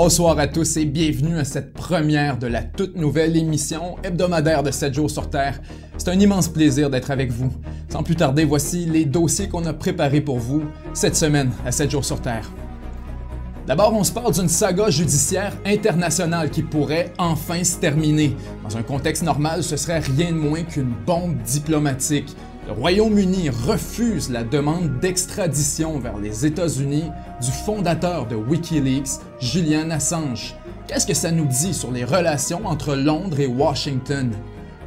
Bonsoir à tous et bienvenue à cette première de la toute nouvelle émission hebdomadaire de 7 jours sur Terre. C'est un immense plaisir d'être avec vous. Sans plus tarder, voici les dossiers qu'on a préparés pour vous cette semaine à 7 jours sur Terre. D'abord, on se parle d'une saga judiciaire internationale qui pourrait enfin se terminer. Dans un contexte normal, ce serait rien de moins qu'une bombe diplomatique. Le Royaume-Uni refuse la demande d'extradition vers les États-Unis du fondateur de Wikileaks, Julian Assange. Qu'est-ce que ça nous dit sur les relations entre Londres et Washington?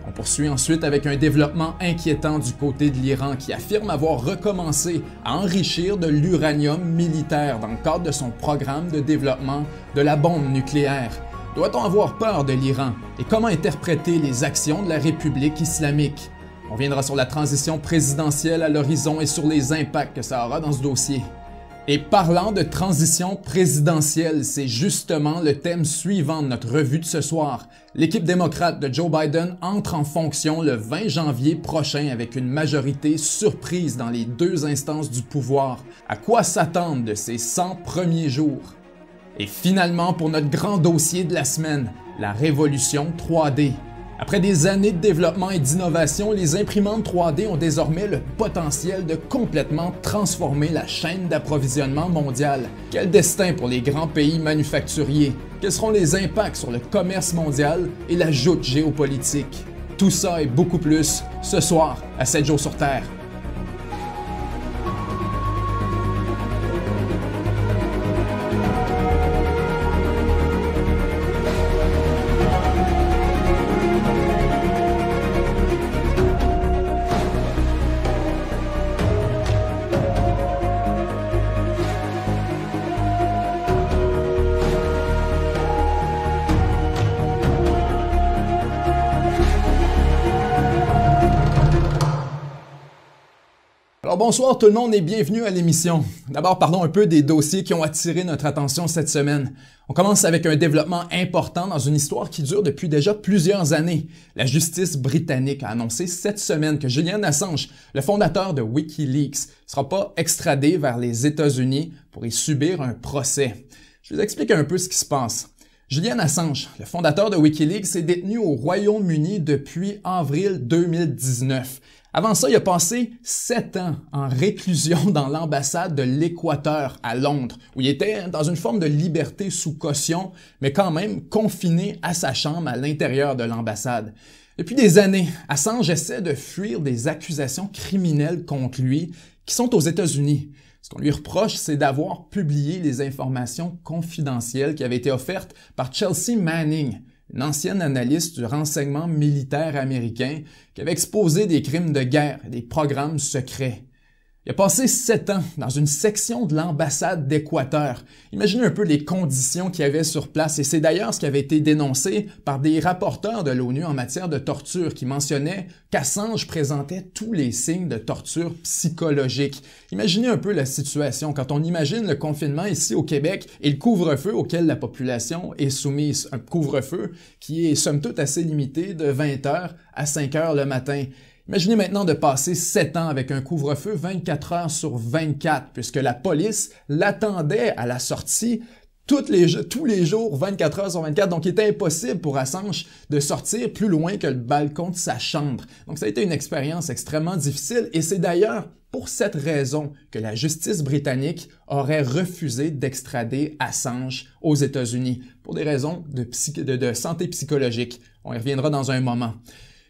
On poursuit ensuite avec un développement inquiétant du côté de l'Iran qui affirme avoir recommencé à enrichir de l'uranium militaire dans le cadre de son programme de développement de la bombe nucléaire. Doit-on avoir peur de l'Iran et comment interpréter les actions de la République islamique? On viendra sur la transition présidentielle à l'horizon et sur les impacts que ça aura dans ce dossier. Et parlant de transition présidentielle, c'est justement le thème suivant de notre revue de ce soir. L'équipe démocrate de Joe Biden entre en fonction le 20 janvier prochain avec une majorité surprise dans les deux instances du pouvoir. À quoi s'attendre de ces 100 premiers jours Et finalement, pour notre grand dossier de la semaine, la révolution 3D. Après des années de développement et d'innovation, les imprimantes 3D ont désormais le potentiel de complètement transformer la chaîne d'approvisionnement mondiale. Quel destin pour les grands pays manufacturiers Quels seront les impacts sur le commerce mondial et la joute géopolitique Tout ça et beaucoup plus ce soir à 7 jours sur Terre. bonsoir tout le monde et bienvenue à l'émission. D'abord, parlons un peu des dossiers qui ont attiré notre attention cette semaine. On commence avec un développement important dans une histoire qui dure depuis déjà plusieurs années. La justice britannique a annoncé cette semaine que Julian Assange, le fondateur de Wikileaks, ne sera pas extradé vers les États-Unis pour y subir un procès. Je vous explique un peu ce qui se passe. Julian Assange, le fondateur de Wikileaks, est détenu au Royaume-Uni depuis avril 2019. Avant ça, il a passé sept ans en réclusion dans l'ambassade de l'Équateur à Londres, où il était dans une forme de liberté sous caution, mais quand même confiné à sa chambre à l'intérieur de l'ambassade. Depuis des années, Assange essaie de fuir des accusations criminelles contre lui qui sont aux États-Unis. Ce qu'on lui reproche, c'est d'avoir publié les informations confidentielles qui avaient été offertes par Chelsea Manning, une ancienne analyste du renseignement militaire américain qui avait exposé des crimes de guerre, des programmes secrets. Il a passé sept ans dans une section de l'ambassade d'Équateur. Imaginez un peu les conditions qu'il y avait sur place et c'est d'ailleurs ce qui avait été dénoncé par des rapporteurs de l'ONU en matière de torture qui mentionnaient qu'Assange présentait tous les signes de torture psychologique. Imaginez un peu la situation quand on imagine le confinement ici au Québec et le couvre-feu auquel la population est soumise. Un couvre-feu qui est somme toute assez limité de 20h à 5h le matin. Imaginez maintenant de passer 7 ans avec un couvre-feu 24 heures sur 24, puisque la police l'attendait à la sortie les, tous les jours, 24 heures sur 24. Donc, il était impossible pour Assange de sortir plus loin que le balcon de sa chambre. Donc, ça a été une expérience extrêmement difficile et c'est d'ailleurs pour cette raison que la justice britannique aurait refusé d'extrader Assange aux États-Unis pour des raisons de santé psychologique. On y reviendra dans un moment.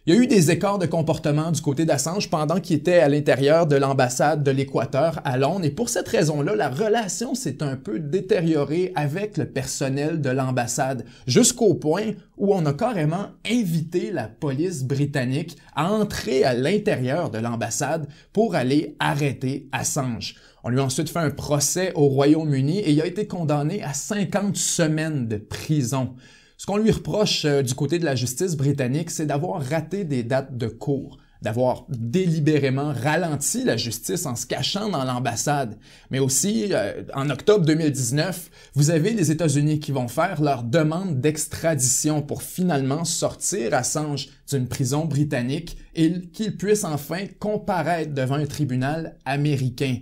Il y a eu des écarts de comportement du côté d'Assange pendant qu'il était à l'intérieur de l'ambassade de l'Équateur à Londres et pour cette raison-là, la relation s'est un peu détériorée avec le personnel de l'ambassade jusqu'au point où on a carrément invité la police britannique à entrer à l'intérieur de l'ambassade pour aller arrêter Assange. On lui a ensuite fait un procès au Royaume-Uni et il a été condamné à 50 semaines de prison. Ce qu'on lui reproche euh, du côté de la justice britannique, c'est d'avoir raté des dates de cours d'avoir délibérément ralenti la justice en se cachant dans l'ambassade. Mais aussi, euh, en octobre 2019, vous avez les États-Unis qui vont faire leur demande d'extradition pour finalement sortir Assange d'une prison britannique et qu'il puisse enfin comparaître devant un tribunal américain.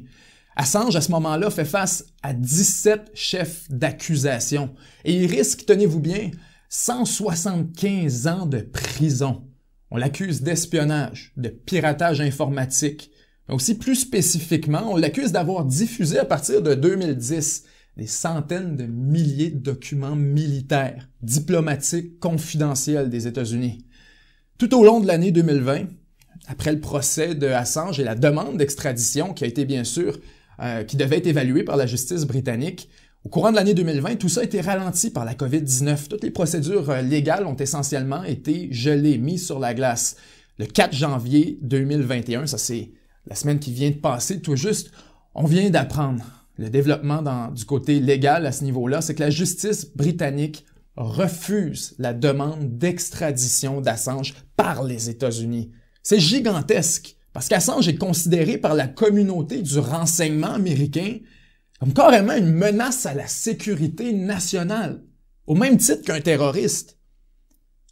Assange, à ce moment-là, fait face à 17 chefs d'accusation et il risque, tenez-vous bien, 175 ans de prison. On l'accuse d'espionnage, de piratage informatique. aussi plus spécifiquement, on l'accuse d'avoir diffusé à partir de 2010 des centaines de milliers de documents militaires, diplomatiques, confidentiels des États-Unis. Tout au long de l'année 2020, après le procès de Assange et la demande d'extradition qui a été bien sûr, euh, qui devait être évaluée par la justice britannique, au courant de l'année 2020, tout ça a été ralenti par la COVID-19. Toutes les procédures euh, légales ont essentiellement été gelées, mises sur la glace. Le 4 janvier 2021, ça c'est la semaine qui vient de passer, tout juste, on vient d'apprendre le développement du côté légal à ce niveau-là, c'est que la justice britannique refuse la demande d'extradition d'Assange par les États-Unis. C'est gigantesque, parce qu'Assange est considéré par la communauté du renseignement américain comme carrément une menace à la sécurité nationale, au même titre qu'un terroriste.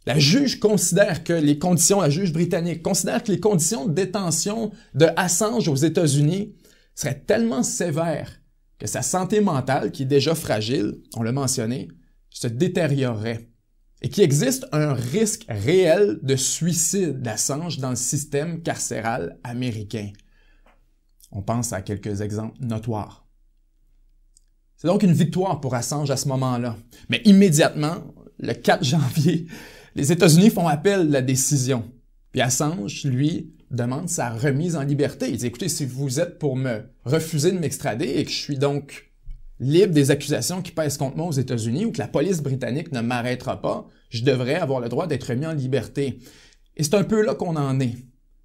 La juge considère que les conditions, la juge britannique considère que les conditions de détention de Assange aux États-Unis seraient tellement sévères que sa santé mentale, qui est déjà fragile, on l'a mentionné, se détériorerait et qu'il existe un risque réel de suicide d'Assange dans le système carcéral américain. On pense à quelques exemples notoires. C'est donc une victoire pour Assange à ce moment-là. Mais immédiatement, le 4 janvier, les États-Unis font appel à la décision. Puis Assange, lui, demande sa remise en liberté. Il dit, écoutez, si vous êtes pour me refuser de m'extrader et que je suis donc libre des accusations qui pèsent contre moi aux États-Unis ou que la police britannique ne m'arrêtera pas, je devrais avoir le droit d'être mis en liberté. Et c'est un peu là qu'on en est.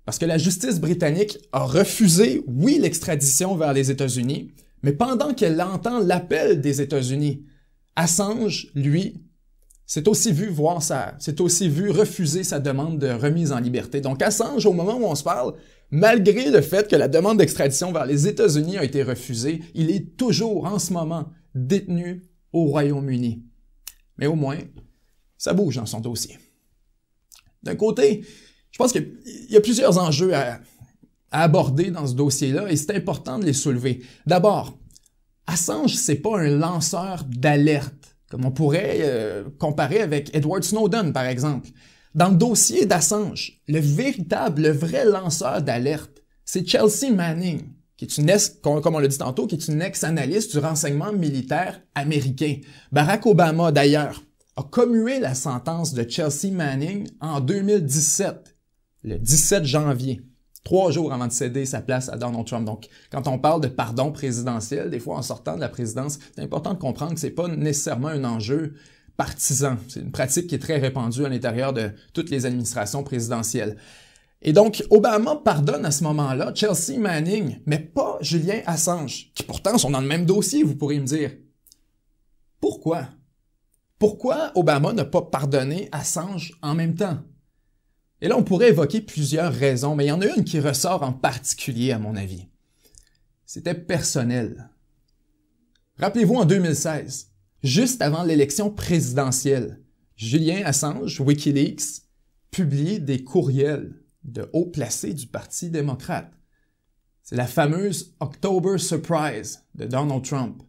Parce que la justice britannique a refusé, oui, l'extradition vers les États-Unis, mais pendant qu'elle entend l'appel des États-Unis, Assange, lui, s'est aussi vu voir ça, s'est aussi vu refuser sa demande de remise en liberté. Donc Assange, au moment où on se parle, malgré le fait que la demande d'extradition vers les États-Unis a été refusée, il est toujours en ce moment détenu au Royaume-Uni. Mais au moins, ça bouge dans son dossier. D'un côté, je pense qu'il y a plusieurs enjeux à, à aborder dans ce dossier-là et c'est important de les soulever. D'abord, Assange, c'est pas un lanceur d'alerte, comme on pourrait euh, comparer avec Edward Snowden, par exemple. Dans le dossier d'Assange, le véritable, le vrai lanceur d'alerte, c'est Chelsea Manning, qui est une ex, comme on l'a dit tantôt, qui est une ex-analyste du renseignement militaire américain. Barack Obama, d'ailleurs, a commué la sentence de Chelsea Manning en 2017, le 17 janvier trois jours avant de céder sa place à Donald Trump. Donc, quand on parle de pardon présidentiel, des fois en sortant de la présidence, c'est important de comprendre que c'est pas nécessairement un enjeu partisan. C'est une pratique qui est très répandue à l'intérieur de toutes les administrations présidentielles. Et donc, Obama pardonne à ce moment-là Chelsea Manning, mais pas Julien Assange, qui pourtant sont dans le même dossier, vous pourriez me dire. Pourquoi? Pourquoi Obama n'a pas pardonné Assange en même temps? Et là, on pourrait évoquer plusieurs raisons, mais il y en a une qui ressort en particulier, à mon avis. C'était personnel. Rappelez-vous en 2016, juste avant l'élection présidentielle, Julien Assange, Wikileaks, publie des courriels de haut placés du Parti démocrate. C'est la fameuse October Surprise de Donald Trump.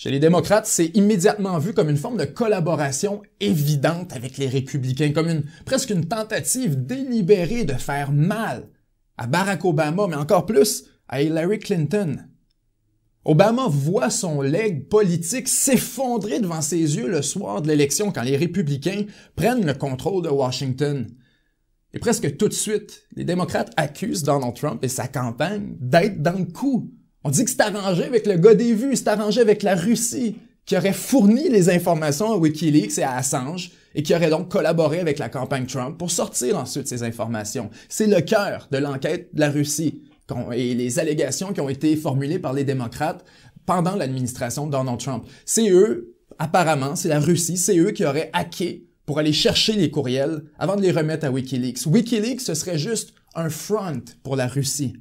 Chez les démocrates, c'est immédiatement vu comme une forme de collaboration évidente avec les républicains, comme une, presque une tentative délibérée de faire mal à Barack Obama, mais encore plus à Hillary Clinton. Obama voit son legs politique s'effondrer devant ses yeux le soir de l'élection quand les républicains prennent le contrôle de Washington. Et presque tout de suite, les démocrates accusent Donald Trump et sa campagne d'être dans le coup on dit que c'est arrangé avec le gars des vues, c'est arrangé avec la Russie, qui aurait fourni les informations à Wikileaks et à Assange, et qui aurait donc collaboré avec la campagne Trump pour sortir ensuite ces informations. C'est le cœur de l'enquête de la Russie et les allégations qui ont été formulées par les démocrates pendant l'administration de Donald Trump. C'est eux, apparemment, c'est la Russie, c'est eux qui auraient hacké pour aller chercher les courriels avant de les remettre à Wikileaks. Wikileaks, ce serait juste un front pour la Russie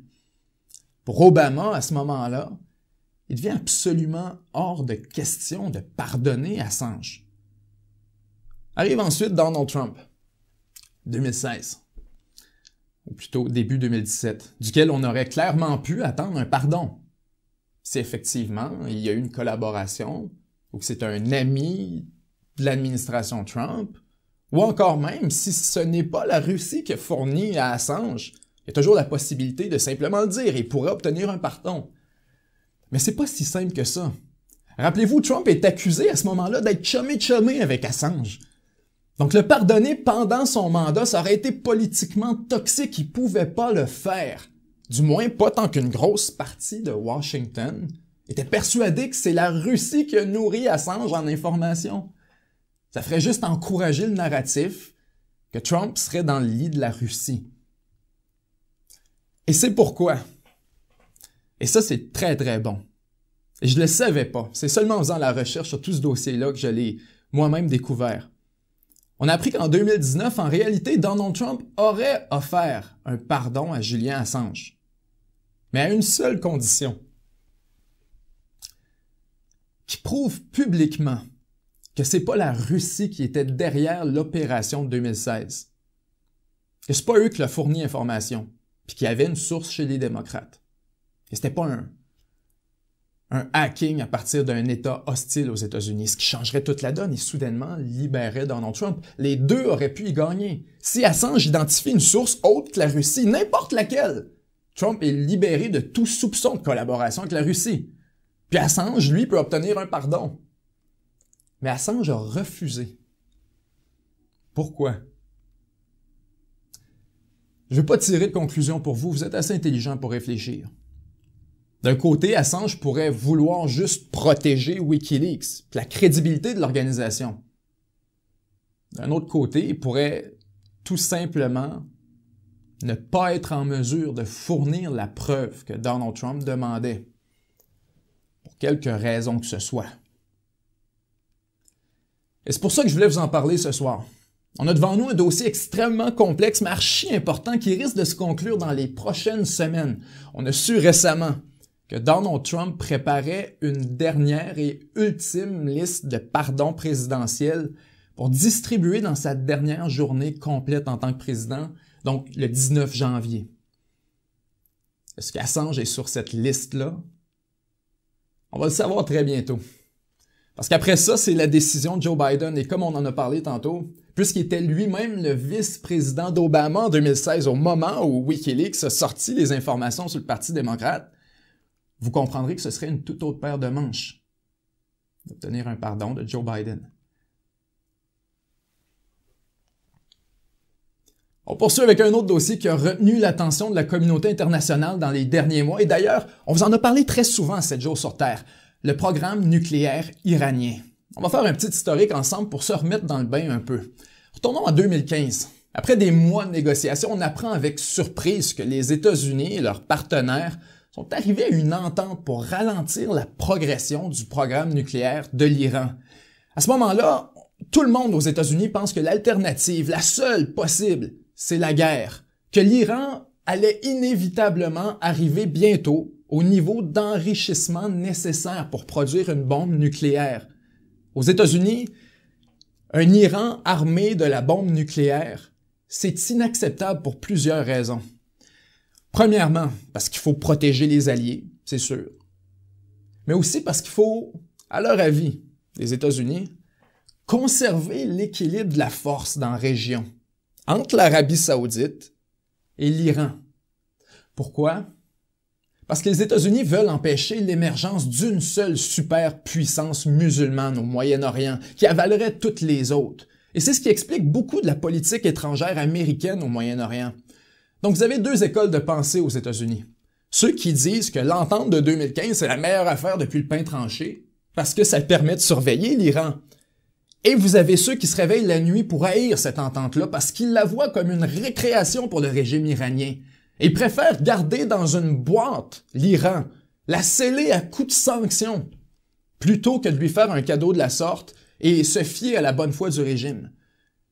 pour Obama à ce moment-là, il devient absolument hors de question de pardonner Assange. Arrive ensuite Donald Trump, 2016, ou plutôt début 2017, duquel on aurait clairement pu attendre un pardon. Si effectivement il y a eu une collaboration, ou que c'est un ami de l'administration Trump, ou encore même si ce n'est pas la Russie qui a fourni à Assange il y a toujours la possibilité de simplement le dire, il pourrait obtenir un pardon. Mais c'est pas si simple que ça. Rappelez-vous, Trump est accusé à ce moment-là d'être chumé-chumé avec Assange. Donc le pardonner pendant son mandat, ça aurait été politiquement toxique, il pouvait pas le faire. Du moins pas tant qu'une grosse partie de Washington était persuadée que c'est la Russie qui a nourri Assange en information. Ça ferait juste encourager le narratif que Trump serait dans le lit de la Russie. Et c'est pourquoi. Et ça, c'est très, très bon. Et je ne le savais pas. C'est seulement en faisant la recherche sur tout ce dossier-là que je l'ai moi-même découvert. On a appris qu'en 2019, en réalité, Donald Trump aurait offert un pardon à Julien Assange. Mais à une seule condition. Qui prouve publiquement que c'est pas la Russie qui était derrière l'opération de 2016. ce c'est pas eux qui l'ont fourni information puis qu'il y avait une source chez les démocrates. Et c'était pas un, un hacking à partir d'un État hostile aux États-Unis, ce qui changerait toute la donne et soudainement libérait Donald Trump. Les deux auraient pu y gagner. Si Assange identifie une source autre que la Russie, n'importe laquelle, Trump est libéré de tout soupçon de collaboration avec la Russie. Puis Assange, lui, peut obtenir un pardon. Mais Assange a refusé. Pourquoi? Je ne vais pas tirer de conclusion pour vous, vous êtes assez intelligent pour réfléchir. D'un côté, Assange pourrait vouloir juste protéger Wikileaks, la crédibilité de l'organisation. D'un autre côté, il pourrait tout simplement ne pas être en mesure de fournir la preuve que Donald Trump demandait, pour quelque raison que ce soit. Et c'est pour ça que je voulais vous en parler ce soir. On a devant nous un dossier extrêmement complexe, mais archi important, qui risque de se conclure dans les prochaines semaines. On a su récemment que Donald Trump préparait une dernière et ultime liste de pardons présidentiels pour distribuer dans sa dernière journée complète en tant que président, donc le 19 janvier. Est-ce qu'Assange est sur cette liste-là? On va le savoir très bientôt. Parce qu'après ça, c'est la décision de Joe Biden. Et comme on en a parlé tantôt, puisqu'il était lui-même le vice-président d'Obama en 2016, au moment où Wikileaks a sorti les informations sur le Parti démocrate, vous comprendrez que ce serait une toute autre paire de manches d'obtenir un pardon de Joe Biden. On poursuit avec un autre dossier qui a retenu l'attention de la communauté internationale dans les derniers mois. Et d'ailleurs, on vous en a parlé très souvent à 7 jours sur Terre le programme nucléaire iranien. On va faire un petit historique ensemble pour se remettre dans le bain un peu. Retournons en 2015. Après des mois de négociations, on apprend avec surprise que les États-Unis et leurs partenaires sont arrivés à une entente pour ralentir la progression du programme nucléaire de l'Iran. À ce moment-là, tout le monde aux États-Unis pense que l'alternative, la seule possible, c'est la guerre, que l'Iran allait inévitablement arriver bientôt au niveau d'enrichissement nécessaire pour produire une bombe nucléaire. Aux États-Unis, un Iran armé de la bombe nucléaire, c'est inacceptable pour plusieurs raisons. Premièrement, parce qu'il faut protéger les alliés, c'est sûr. Mais aussi parce qu'il faut, à leur avis, les États-Unis, conserver l'équilibre de la force dans la région, entre l'Arabie saoudite et l'Iran. Pourquoi? Parce que les États-Unis veulent empêcher l'émergence d'une seule superpuissance musulmane au Moyen-Orient qui avalerait toutes les autres. Et c'est ce qui explique beaucoup de la politique étrangère américaine au Moyen-Orient. Donc vous avez deux écoles de pensée aux États-Unis. Ceux qui disent que l'entente de 2015, c'est la meilleure affaire depuis le pain tranché, parce que ça permet de surveiller l'Iran. Et vous avez ceux qui se réveillent la nuit pour haïr cette entente-là, parce qu'ils la voient comme une récréation pour le régime iranien et préfère garder dans une boîte l'Iran, la sceller à coups de sanctions, plutôt que de lui faire un cadeau de la sorte et se fier à la bonne foi du régime.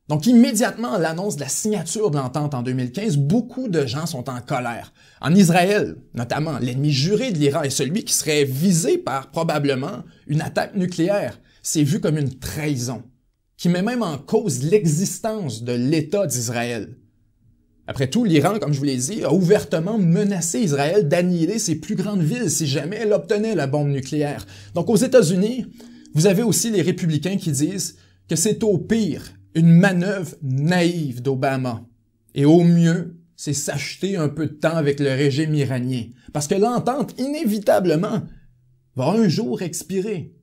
Donc immédiatement à l'annonce de la signature de l'entente en 2015, beaucoup de gens sont en colère. En Israël, notamment, l'ennemi juré de l'Iran est celui qui serait visé par probablement une attaque nucléaire. C'est vu comme une trahison, qui met même en cause l'existence de l'État d'Israël. Après tout, l'Iran, comme je vous l'ai dit, a ouvertement menacé Israël d'annihiler ses plus grandes villes si jamais elle obtenait la bombe nucléaire. Donc aux États-Unis, vous avez aussi les républicains qui disent que c'est au pire une manœuvre naïve d'Obama. Et au mieux, c'est s'acheter un peu de temps avec le régime iranien. Parce que l'entente, inévitablement, va un jour expirer.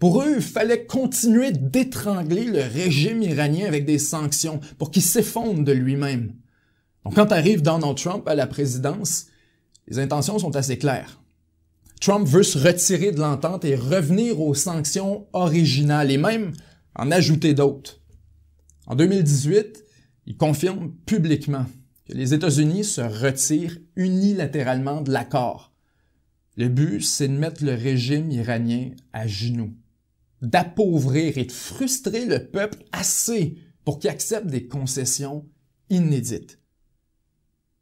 Pour eux, il fallait continuer d'étrangler le régime iranien avec des sanctions pour qu'il s'effondre de lui-même. Donc quand arrive Donald Trump à la présidence, les intentions sont assez claires. Trump veut se retirer de l'entente et revenir aux sanctions originales et même en ajouter d'autres. En 2018, il confirme publiquement que les États-Unis se retirent unilatéralement de l'accord. Le but, c'est de mettre le régime iranien à genoux d'appauvrir et de frustrer le peuple assez pour qu'il accepte des concessions inédites.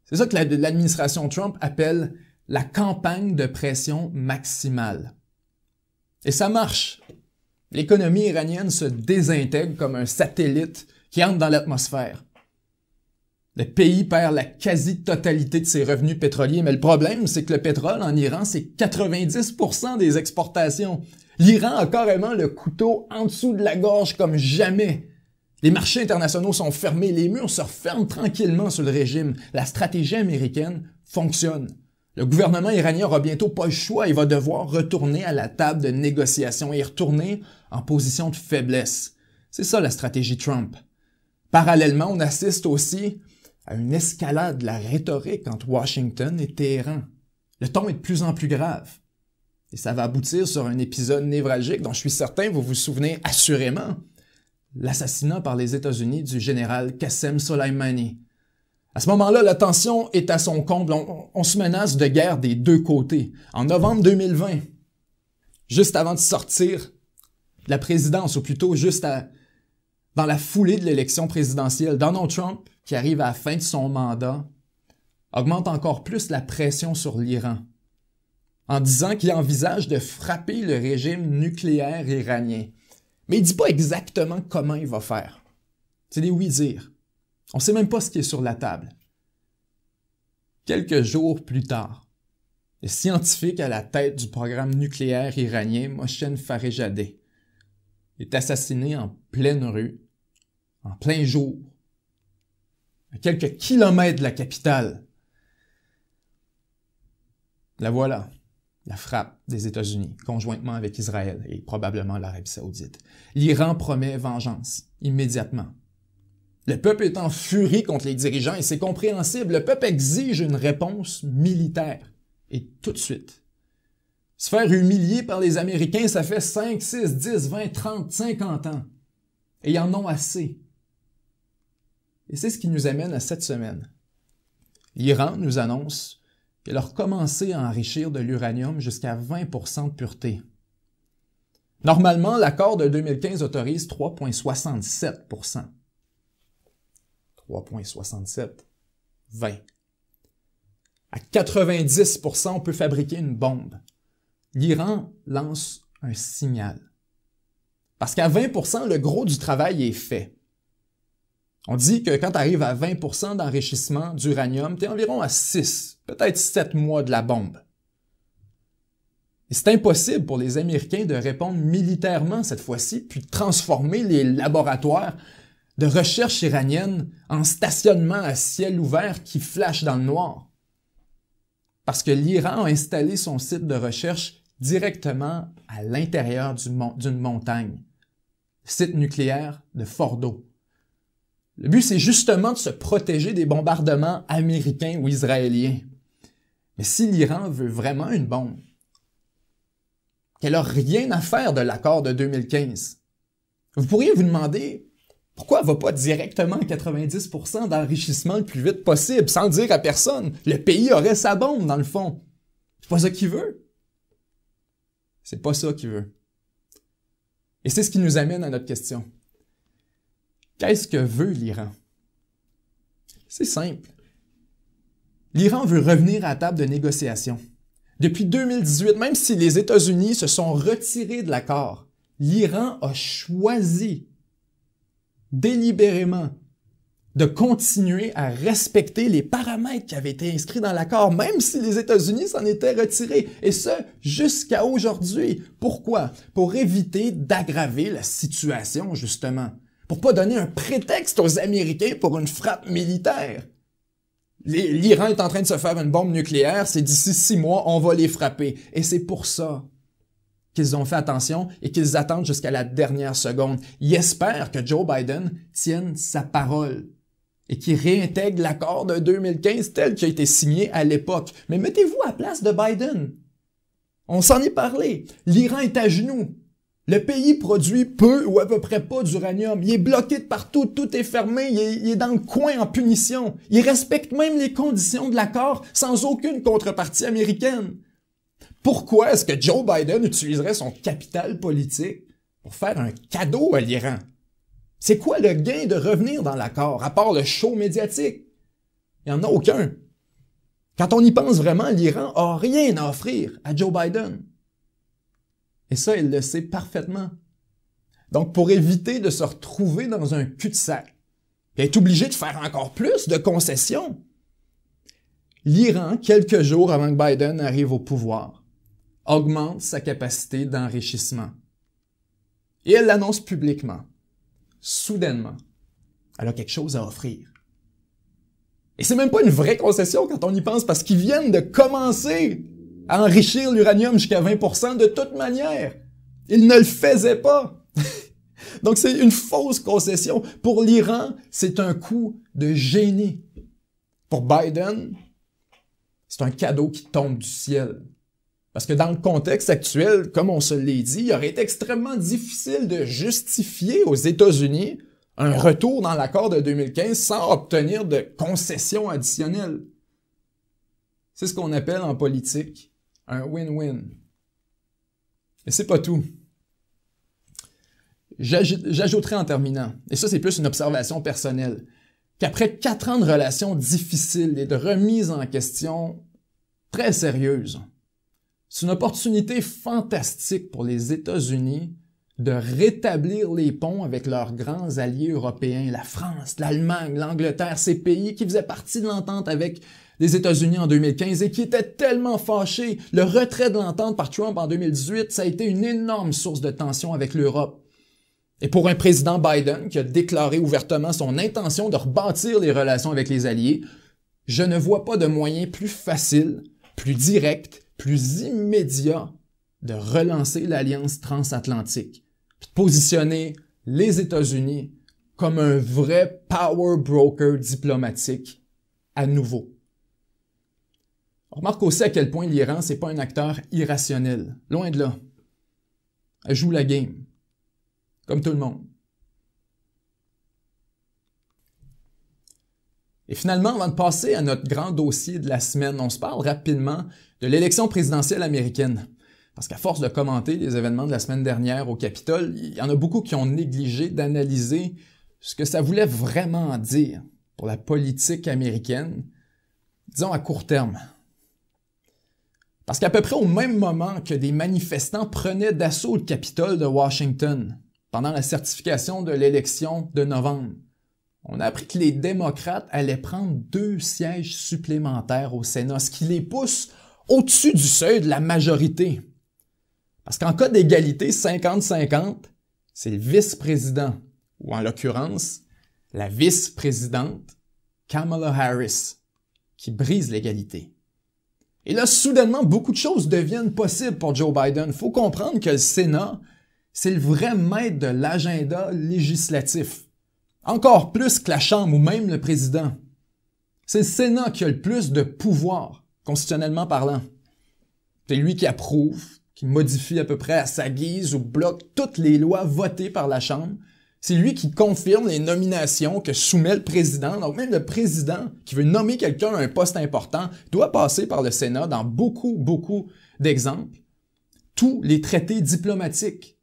C'est ça que l'administration Trump appelle la campagne de pression maximale. Et ça marche. L'économie iranienne se désintègre comme un satellite qui entre dans l'atmosphère. Le pays perd la quasi-totalité de ses revenus pétroliers, mais le problème, c'est que le pétrole en Iran, c'est 90% des exportations. L'Iran a carrément le couteau en dessous de la gorge comme jamais. Les marchés internationaux sont fermés, les murs se referment tranquillement sur le régime. La stratégie américaine fonctionne. Le gouvernement iranien aura bientôt pas le choix il va devoir retourner à la table de négociation et retourner en position de faiblesse. C'est ça la stratégie Trump. Parallèlement, on assiste aussi à une escalade de la rhétorique entre Washington et Téhéran. Le ton est de plus en plus grave. Et ça va aboutir sur un épisode névralgique dont je suis certain vous vous souvenez assurément. L'assassinat par les États-Unis du général Qassem Soleimani. À ce moment-là, la tension est à son comble. On, on, se menace de guerre des deux côtés. En novembre 2020, juste avant de sortir de la présidence, ou plutôt juste à, dans la foulée de l'élection présidentielle, Donald Trump, qui arrive à la fin de son mandat, augmente encore plus la pression sur l'Iran en disant qu'il envisage de frapper le régime nucléaire iranien. Mais il ne dit pas exactement comment il va faire. C'est des oui-dire. On ne sait même pas ce qui est sur la table. Quelques jours plus tard, le scientifique à la tête du programme nucléaire iranien, Moshen Farejadeh, est assassiné en pleine rue, en plein jour, à quelques kilomètres de la capitale. La voilà, la frappe des États-Unis, conjointement avec Israël et probablement l'Arabie saoudite. L'Iran promet vengeance immédiatement. Le peuple est en furie contre les dirigeants et c'est compréhensible. Le peuple exige une réponse militaire et tout de suite. Se faire humilier par les Américains, ça fait 5, 6, 10, 20, 30, 50 ans. Et ils en ont assez. Et c'est ce qui nous amène à cette semaine. L'Iran nous annonce qu'elle a recommencé à enrichir de l'uranium jusqu'à 20 de pureté. Normalement, l'accord de 2015 autorise 3,67 3,67 20 À 90 on peut fabriquer une bombe l'Iran lance un signal. Parce qu'à 20 le gros du travail est fait. On dit que quand tu arrives à 20 d'enrichissement d'uranium, tu es environ à 6, peut-être 7 mois de la bombe. Et c'est impossible pour les Américains de répondre militairement cette fois-ci, puis de transformer les laboratoires de recherche iranienne en stationnement à ciel ouvert qui flash dans le noir. Parce que l'Iran a installé son site de recherche directement à l'intérieur d'une montagne, site nucléaire de Fordo. Le but, c'est justement de se protéger des bombardements américains ou israéliens. Mais si l'Iran veut vraiment une bombe, qu'elle n'a rien à faire de l'accord de 2015, vous pourriez vous demander pourquoi elle va pas directement à 90% d'enrichissement le plus vite possible, sans dire à personne, le pays aurait sa bombe dans le fond. C'est pas ça qu'il veut. C'est pas ça qu'il veut. Et c'est ce qui nous amène à notre question. Qu'est-ce que veut l'Iran? C'est simple. L'Iran veut revenir à la table de négociation. Depuis 2018, même si les États-Unis se sont retirés de l'accord, l'Iran a choisi délibérément de continuer à respecter les paramètres qui avaient été inscrits dans l'accord, même si les États-Unis s'en étaient retirés, et ce, jusqu'à aujourd'hui. Pourquoi? Pour éviter d'aggraver la situation, justement. Pour pas donner un prétexte aux Américains pour une frappe militaire. L'Iran est en train de se faire une bombe nucléaire, c'est d'ici six mois, on va les frapper. Et c'est pour ça qu'ils ont fait attention et qu'ils attendent jusqu'à la dernière seconde. Ils espèrent que Joe Biden tienne sa parole et qui réintègre l'accord de 2015 tel qu'il a été signé à l'époque. Mais mettez-vous à la place de Biden. On s'en est parlé. L'Iran est à genoux. Le pays produit peu ou à peu près pas d'uranium. Il est bloqué de partout, tout est fermé, il est, il est, dans le coin en punition. Il respecte même les conditions de l'accord sans aucune contrepartie américaine. Pourquoi est-ce que Joe Biden utiliserait son capital politique pour faire un cadeau à l'Iran? C'est quoi le gain de revenir dans l'accord, à part le show médiatique? Il n'y en a aucun. Quand on y pense vraiment, l'Iran n'a rien à offrir à Joe Biden. Et ça, il le sait parfaitement. Donc, pour éviter de se retrouver dans un cul-de-sac, il est obligé de faire encore plus de concessions. L'Iran, quelques jours avant que Biden arrive au pouvoir, augmente sa capacité d'enrichissement. Et elle l'annonce publiquement soudainement, elle a quelque chose à offrir. Et c'est même pas une vraie concession quand on y pense, parce qu'ils viennent de commencer à enrichir l'uranium jusqu'à 20% de toute manière. Ils ne le faisaient pas. Donc c'est une fausse concession. Pour l'Iran, c'est un coup de génie. Pour Biden, c'est un cadeau qui tombe du ciel. Parce que dans le contexte actuel, comme on se l'est dit, il aurait été extrêmement difficile de justifier aux États-Unis un retour dans l'accord de 2015 sans obtenir de concessions additionnelles. C'est ce qu'on appelle en politique un win-win. Et c'est pas tout. J'ajouterai en terminant, et ça c'est plus une observation personnelle, qu'après quatre ans de relations difficiles et de remises en question très sérieuses, c'est une opportunité fantastique pour les États-Unis de rétablir les ponts avec leurs grands alliés européens, la France, l'Allemagne, l'Angleterre, ces pays qui faisaient partie de l'entente avec les États-Unis en 2015 et qui étaient tellement fâchés. Le retrait de l'entente par Trump en 2018, ça a été une énorme source de tension avec l'Europe. Et pour un président Biden qui a déclaré ouvertement son intention de rebâtir les relations avec les alliés, je ne vois pas de moyen plus facile, plus direct plus immédiat de relancer l'alliance transatlantique, puis de positionner les États-Unis comme un vrai power broker diplomatique à nouveau. remarque aussi à quel point l'Iran, c'est pas un acteur irrationnel. Loin de là. Elle joue la game. Comme tout le monde. Et finalement, avant de passer à notre grand dossier de la semaine, on se parle rapidement de l'élection présidentielle américaine. Parce qu'à force de commenter les événements de la semaine dernière au Capitole, il y en a beaucoup qui ont négligé d'analyser ce que ça voulait vraiment dire pour la politique américaine, disons à court terme. Parce qu'à peu près au même moment que des manifestants prenaient d'assaut le Capitole de Washington pendant la certification de l'élection de novembre, on a appris que les démocrates allaient prendre deux sièges supplémentaires au Sénat, ce qui les pousse au-dessus du seuil de la majorité. Parce qu'en cas d'égalité 50-50, c'est le vice-président, ou en l'occurrence, la vice-présidente Kamala Harris, qui brise l'égalité. Et là, soudainement, beaucoup de choses deviennent possibles pour Joe Biden. Il faut comprendre que le Sénat, c'est le vrai maître de l'agenda législatif. Encore plus que la Chambre ou même le président. C'est le Sénat qui a le plus de pouvoir, constitutionnellement parlant. C'est lui qui approuve, qui modifie à peu près à sa guise ou bloque toutes les lois votées par la Chambre. C'est lui qui confirme les nominations que soumet le président. Donc même le président qui veut nommer quelqu'un à un poste important doit passer par le Sénat dans beaucoup, beaucoup d'exemples. Tous les traités diplomatiques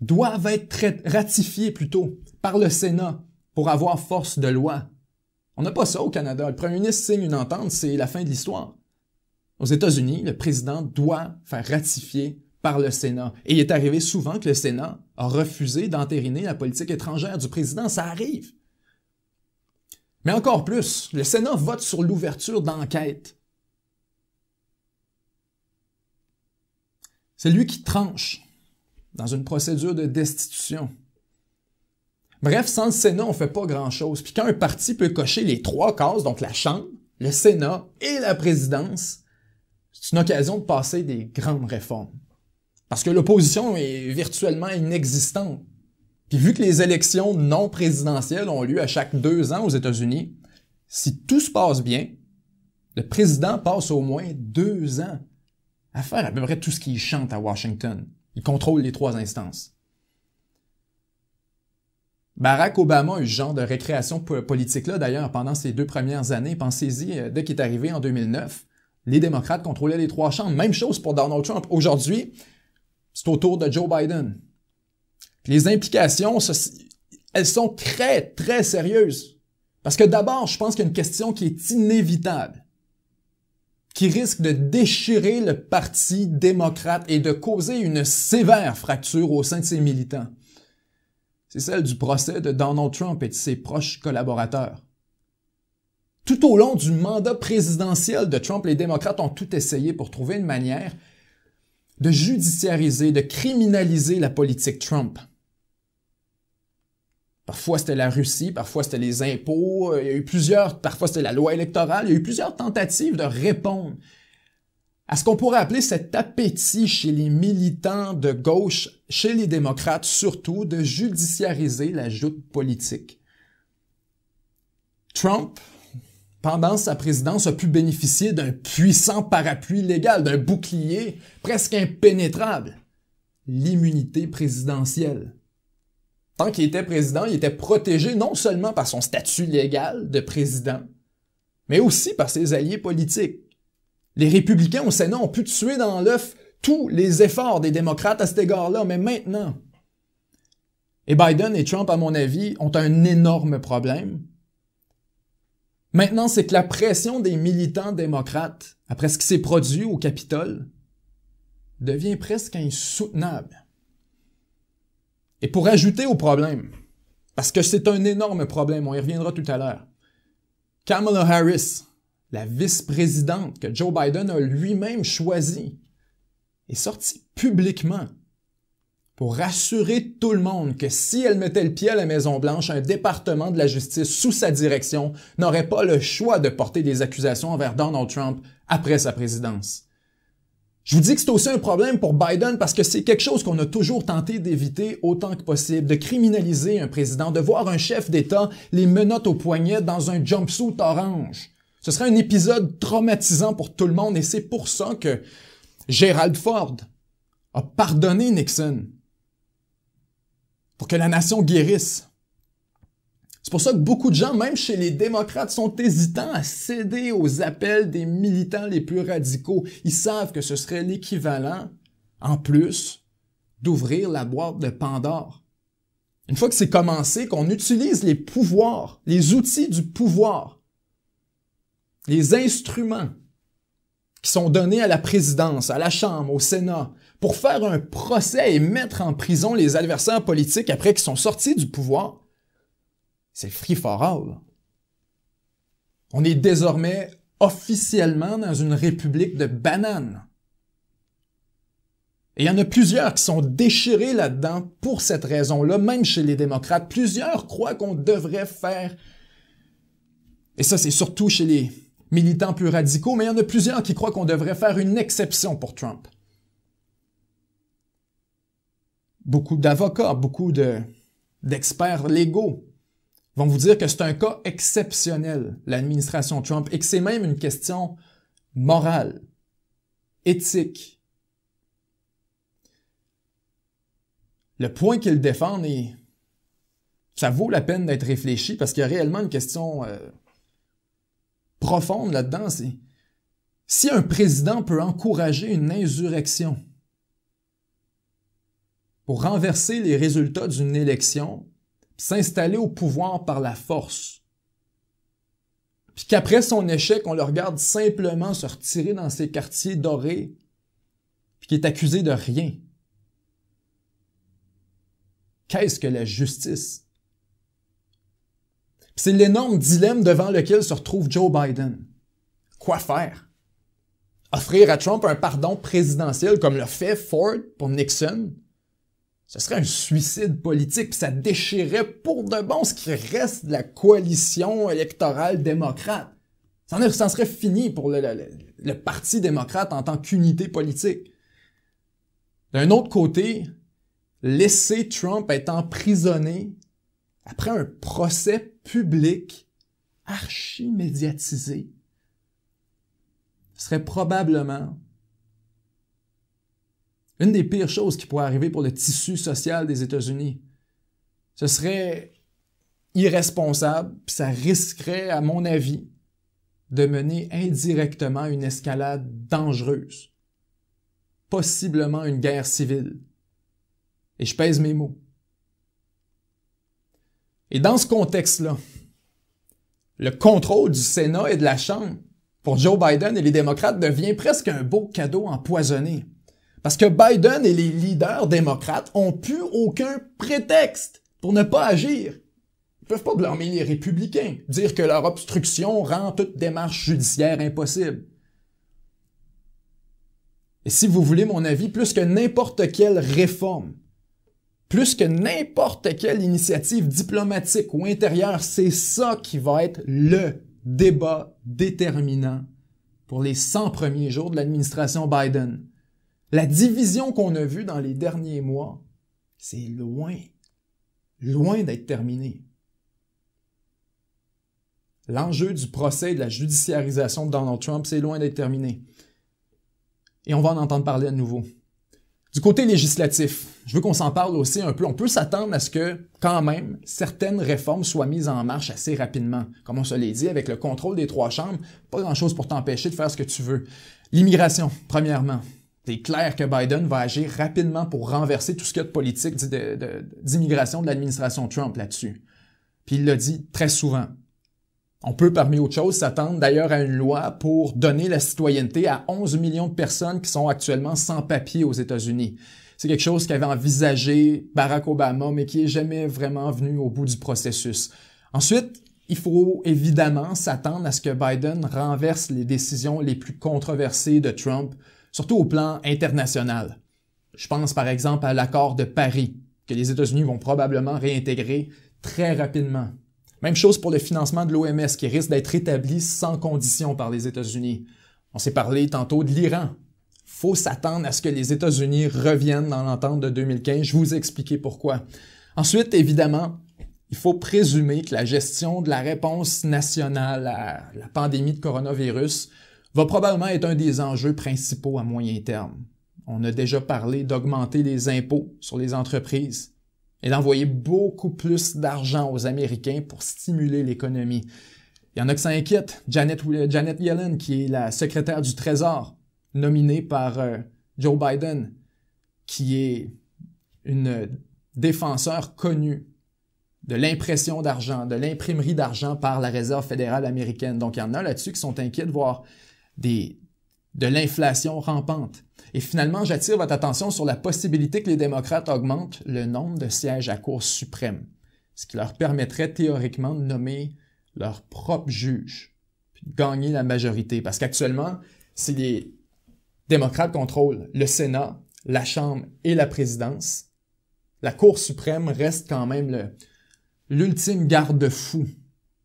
doivent être ratifiés plutôt par le Sénat pour avoir force de loi. On n'a pas ça au Canada. Le premier ministre signe une entente, c'est la fin de l'histoire. Aux États-Unis, le président doit faire ratifier par le Sénat. Et il est arrivé souvent que le Sénat a refusé d'entériner la politique étrangère du président. Ça arrive. Mais encore plus, le Sénat vote sur l'ouverture d'enquête. C'est lui qui tranche dans une procédure de destitution. Bref, sans le Sénat, on fait pas grand-chose. Puis quand un parti peut cocher les trois cases, donc la Chambre, le Sénat et la présidence, c'est une occasion de passer des grandes réformes. Parce que l'opposition est virtuellement inexistante. Puis vu que les élections non présidentielles ont lieu à chaque deux ans aux États-Unis, si tout se passe bien, le président passe au moins deux ans à faire à peu près tout ce qu'il chante à Washington. Il contrôle les trois instances. Barack Obama a eu ce genre de récréation politique-là, d'ailleurs, pendant ses deux premières années. Pensez-y, euh, dès qu'il est arrivé en 2009, les démocrates contrôlaient les trois chambres. Même chose pour Donald Trump. Aujourd'hui, c'est au tour de Joe Biden. les implications, elles sont très, très sérieuses. Parce que d'abord, je pense qu'il y a une question qui est inévitable, qui risque de déchirer le Parti démocrate et de causer une sévère fracture au sein de ses militants c'est celle du procès de Donald Trump et de ses proches collaborateurs. Tout au long du mandat présidentiel de Trump, les démocrates ont tout essayé pour trouver une manière de judiciariser, de criminaliser la politique Trump. Parfois c'était la Russie, parfois c'était les impôts, il y a eu plusieurs, parfois c'était la loi électorale, il y a eu plusieurs tentatives de répondre à ce qu'on pourrait appeler cet appétit chez les militants de gauche, chez les démocrates surtout, de judiciariser la joute politique. Trump, pendant sa présidence, a pu bénéficier d'un puissant parapluie légal, d'un bouclier presque impénétrable, l'immunité présidentielle. Tant qu'il était président, il était protégé non seulement par son statut légal de président, mais aussi par ses alliés politiques. Les républicains au Sénat ont pu tuer dans l'œuf tous les efforts des démocrates à cet égard-là, mais maintenant. Et Biden et Trump, à mon avis, ont un énorme problème. Maintenant, c'est que la pression des militants démocrates, après ce qui s'est produit au Capitole, devient presque insoutenable. Et pour ajouter au problème, parce que c'est un énorme problème, on y reviendra tout à l'heure, Kamala Harris, la vice-présidente que Joe Biden a lui-même choisie, est sortie publiquement pour rassurer tout le monde que si elle mettait le pied à la Maison-Blanche, un département de la justice sous sa direction n'aurait pas le choix de porter des accusations envers Donald Trump après sa présidence. Je vous dis que c'est aussi un problème pour Biden parce que c'est quelque chose qu'on a toujours tenté d'éviter autant que possible, de criminaliser un président, de voir un chef d'État les menottes aux poignets dans un jumpsuit orange. Ce serait un épisode traumatisant pour tout le monde et c'est pour ça que Gerald Ford a pardonné Nixon pour que la nation guérisse. C'est pour ça que beaucoup de gens, même chez les démocrates, sont hésitants à céder aux appels des militants les plus radicaux. Ils savent que ce serait l'équivalent, en plus, d'ouvrir la boîte de Pandore. Une fois que c'est commencé, qu'on utilise les pouvoirs, les outils du pouvoir les instruments qui sont donnés à la présidence, à la Chambre, au Sénat, pour faire un procès et mettre en prison les adversaires politiques après qu'ils sont sortis du pouvoir, c'est free for all. On est désormais officiellement dans une république de bananes. Et il y en a plusieurs qui sont déchirés là-dedans pour cette raison-là, même chez les démocrates. Plusieurs croient qu'on devrait faire, et ça c'est surtout chez les militants plus radicaux, mais il y en a plusieurs qui croient qu'on devrait faire une exception pour Trump. Beaucoup d'avocats, beaucoup d'experts légaux vont vous dire que c'est un cas exceptionnel, l'administration Trump, et que c'est même une question morale, éthique. Le point qu'ils défendent est... Ça vaut la peine d'être réfléchi parce qu'il y a réellement une question euh, profonde là-dedans, c'est si un président peut encourager une insurrection pour renverser les résultats d'une élection, s'installer au pouvoir par la force, puis qu'après son échec, on le regarde simplement se retirer dans ses quartiers dorés, puis qu'il est accusé de rien. Qu'est-ce que la justice? C'est l'énorme dilemme devant lequel se retrouve Joe Biden. Quoi faire? Offrir à Trump un pardon présidentiel comme le fait Ford pour Nixon? Ce serait un suicide politique, puis ça déchirait pour de bon ce qui reste de la coalition électorale démocrate. Ça en serait fini pour le Parti démocrate en tant qu'unité politique. D'un autre côté, laisser Trump être emprisonné après un procès public ce serait probablement une des pires choses qui pourrait arriver pour le tissu social des États-Unis. Ce serait irresponsable, puis ça risquerait, à mon avis, de mener indirectement une escalade dangereuse, possiblement une guerre civile. Et je pèse mes mots. Et dans ce contexte-là, le contrôle du Sénat et de la Chambre pour Joe Biden et les démocrates devient presque un beau cadeau empoisonné. Parce que Biden et les leaders démocrates ont plus aucun prétexte pour ne pas agir. Ils peuvent pas blâmer les républicains, dire que leur obstruction rend toute démarche judiciaire impossible. Et si vous voulez mon avis, plus que n'importe quelle réforme, plus que n'importe quelle initiative diplomatique ou intérieure, c'est ça qui va être le débat déterminant pour les 100 premiers jours de l'administration Biden. La division qu'on a vue dans les derniers mois, c'est loin, loin d'être terminée. L'enjeu du procès de la judiciarisation de Donald Trump, c'est loin d'être terminé. Et on va en entendre parler à nouveau. Du côté législatif, je veux qu'on s'en parle aussi un peu. On peut s'attendre à ce que, quand même, certaines réformes soient mises en marche assez rapidement. Comme on se l'est dit, avec le contrôle des trois chambres, pas grand-chose pour t'empêcher de faire ce que tu veux. L'immigration, premièrement. C'est clair que Biden va agir rapidement pour renverser tout ce qu'il y a de politique d'immigration de, l'administration Trump là-dessus. Puis il l'a dit très souvent. On peut, parmi autres choses, s'attendre d'ailleurs à une loi pour donner la citoyenneté à 11 millions de personnes qui sont actuellement sans papier aux États-Unis. C'est quelque chose qu'avait envisagé Barack Obama, mais qui est jamais vraiment venu au bout du processus. Ensuite, il faut évidemment s'attendre à ce que Biden renverse les décisions les plus controversées de Trump, surtout au plan international. Je pense par exemple à l'accord de Paris, que les États-Unis vont probablement réintégrer très rapidement. Même chose pour le financement de l'OMS, qui risque d'être établi sans condition par les États-Unis. On s'est parlé tantôt de l'Iran, faut s'attendre à ce que les États-Unis reviennent dans l'entente de 2015. Je vous ai expliqué pourquoi. Ensuite, évidemment, il faut présumer que la gestion de la réponse nationale à la pandémie de coronavirus va probablement être un des enjeux principaux à moyen terme. On a déjà parlé d'augmenter les impôts sur les entreprises et d'envoyer beaucoup plus d'argent aux Américains pour stimuler l'économie. Il y en a qui s'inquiètent. Janet, Janet Yellen, qui est la secrétaire du Trésor, nominé par euh, Joe Biden, qui est une défenseur connu de l'impression d'argent, de l'imprimerie d'argent par la Réserve fédérale américaine. Donc, il y en a là-dessus qui sont inquiets de voir des, de l'inflation rampante. Et finalement, j'attire votre attention sur la possibilité que les démocrates augmentent le nombre de sièges à Cour suprême, ce qui leur permettrait théoriquement de nommer leur propre juge, puis de gagner la majorité. Parce qu'actuellement, c'est les démocrates contrôle le Sénat, la Chambre et la présidence, la Cour suprême reste quand même l'ultime garde-fou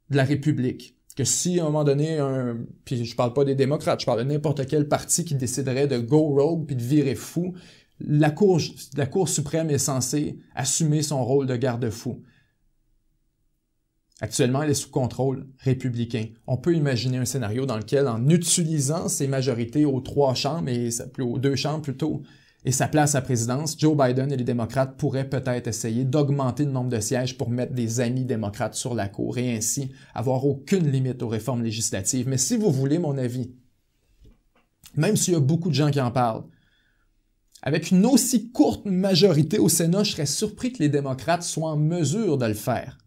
de la République. Que si à un moment donné, un, puis je parle pas des démocrates, je parle de n'importe quel parti qui déciderait de go rogue puis de virer fou, la la Cour suprême est censée assumer son rôle de garde-fou. Actuellement, elle est sous contrôle républicain. On peut imaginer un scénario dans lequel, en utilisant ses majorités aux trois chambres, et aux deux chambres plutôt, et sa place à présidence, Joe Biden et les démocrates pourraient peut-être essayer d'augmenter le nombre de sièges pour mettre des amis démocrates sur la cour et ainsi avoir aucune limite aux réformes législatives. Mais si vous voulez mon avis, même s'il y a beaucoup de gens qui en parlent, avec une aussi courte majorité au Sénat, je serais surpris que les démocrates soient en mesure de le faire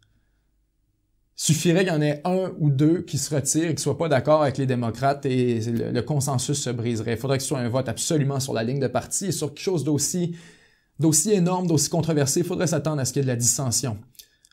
suffirait qu'il y en ait un ou deux qui se retirent et qui ne soient pas d'accord avec les démocrates et le, consensus se briserait. Il faudrait que ce soit un vote absolument sur la ligne de parti et sur quelque chose d'aussi d'aussi énorme, d'aussi controversé, il faudrait s'attendre à ce qu'il y ait de la dissension.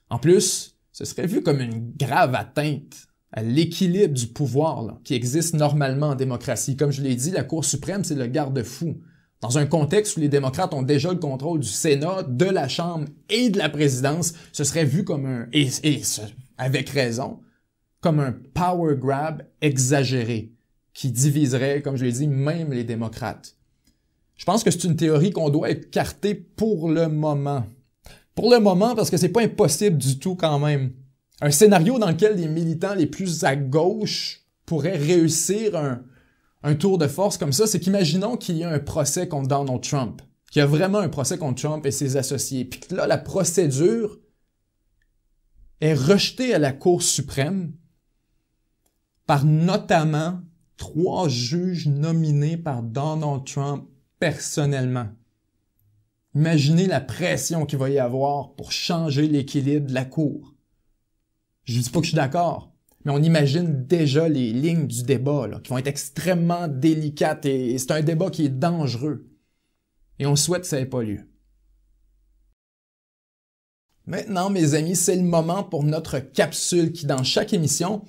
En plus, ce serait vu comme une grave atteinte à l'équilibre du pouvoir qui existe normalement en démocratie. Comme je l'ai dit, la Cour suprême, c'est le garde-fou. Dans un contexte où les démocrates ont déjà le contrôle du Sénat, de la Chambre et de la présidence, ce serait vu comme un, et, avec raison, comme un power grab exagéré qui diviserait, comme je l'ai dit, même les démocrates. Je pense que c'est une théorie qu'on doit écarter pour le moment. Pour le moment, parce que c'est pas impossible du tout quand même. Un scénario dans lequel les militants les plus à gauche pourraient réussir un, un tour de force comme ça, c'est qu'imaginons qu'il y a un procès contre Donald Trump, qu'il y a vraiment un procès contre Trump et ses associés, puis que là, la procédure est rejetée à la Cour suprême par notamment trois juges nominés par Donald Trump personnellement. Imaginez la pression qu'il va y avoir pour changer l'équilibre de la Cour. Je dis pas que je suis d'accord, mais on imagine déjà les lignes du débat, qui vont être extrêmement délicates, et, c'est un débat qui est dangereux. Et on souhaite que ça n'ait pas lieu. Maintenant, mes amis, c'est le moment pour notre capsule qui, dans chaque émission,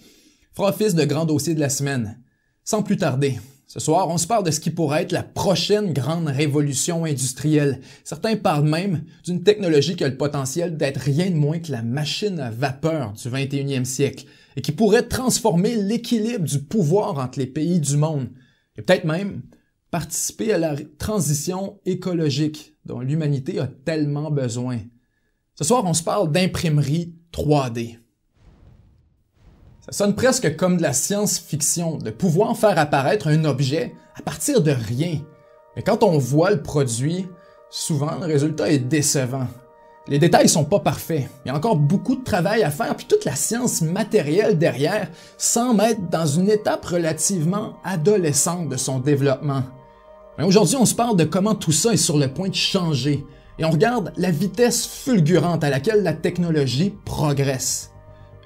fera office de grand dossier de la semaine. Sans plus tarder, ce soir, on se parle de ce qui pourrait être la prochaine grande révolution industrielle. Certains parlent même d'une technologie qui a le potentiel d'être rien de moins que la machine à vapeur du 21e siècle et qui pourrait transformer l'équilibre du pouvoir entre les pays du monde et peut-être même participer à la transition écologique dont l'humanité a tellement besoin. Ce soir, on se parle d'imprimerie 3D. Ça sonne presque comme de la science-fiction, de pouvoir faire apparaître un objet à partir de rien. Mais quand on voit le produit, souvent le résultat est décevant. Les détails sont pas parfaits, il y a encore beaucoup de travail à faire, puis toute la science matérielle derrière semble mettre dans une étape relativement adolescente de son développement. Mais aujourd'hui, on se parle de comment tout ça est sur le point de changer, et on regarde la vitesse fulgurante à laquelle la technologie progresse.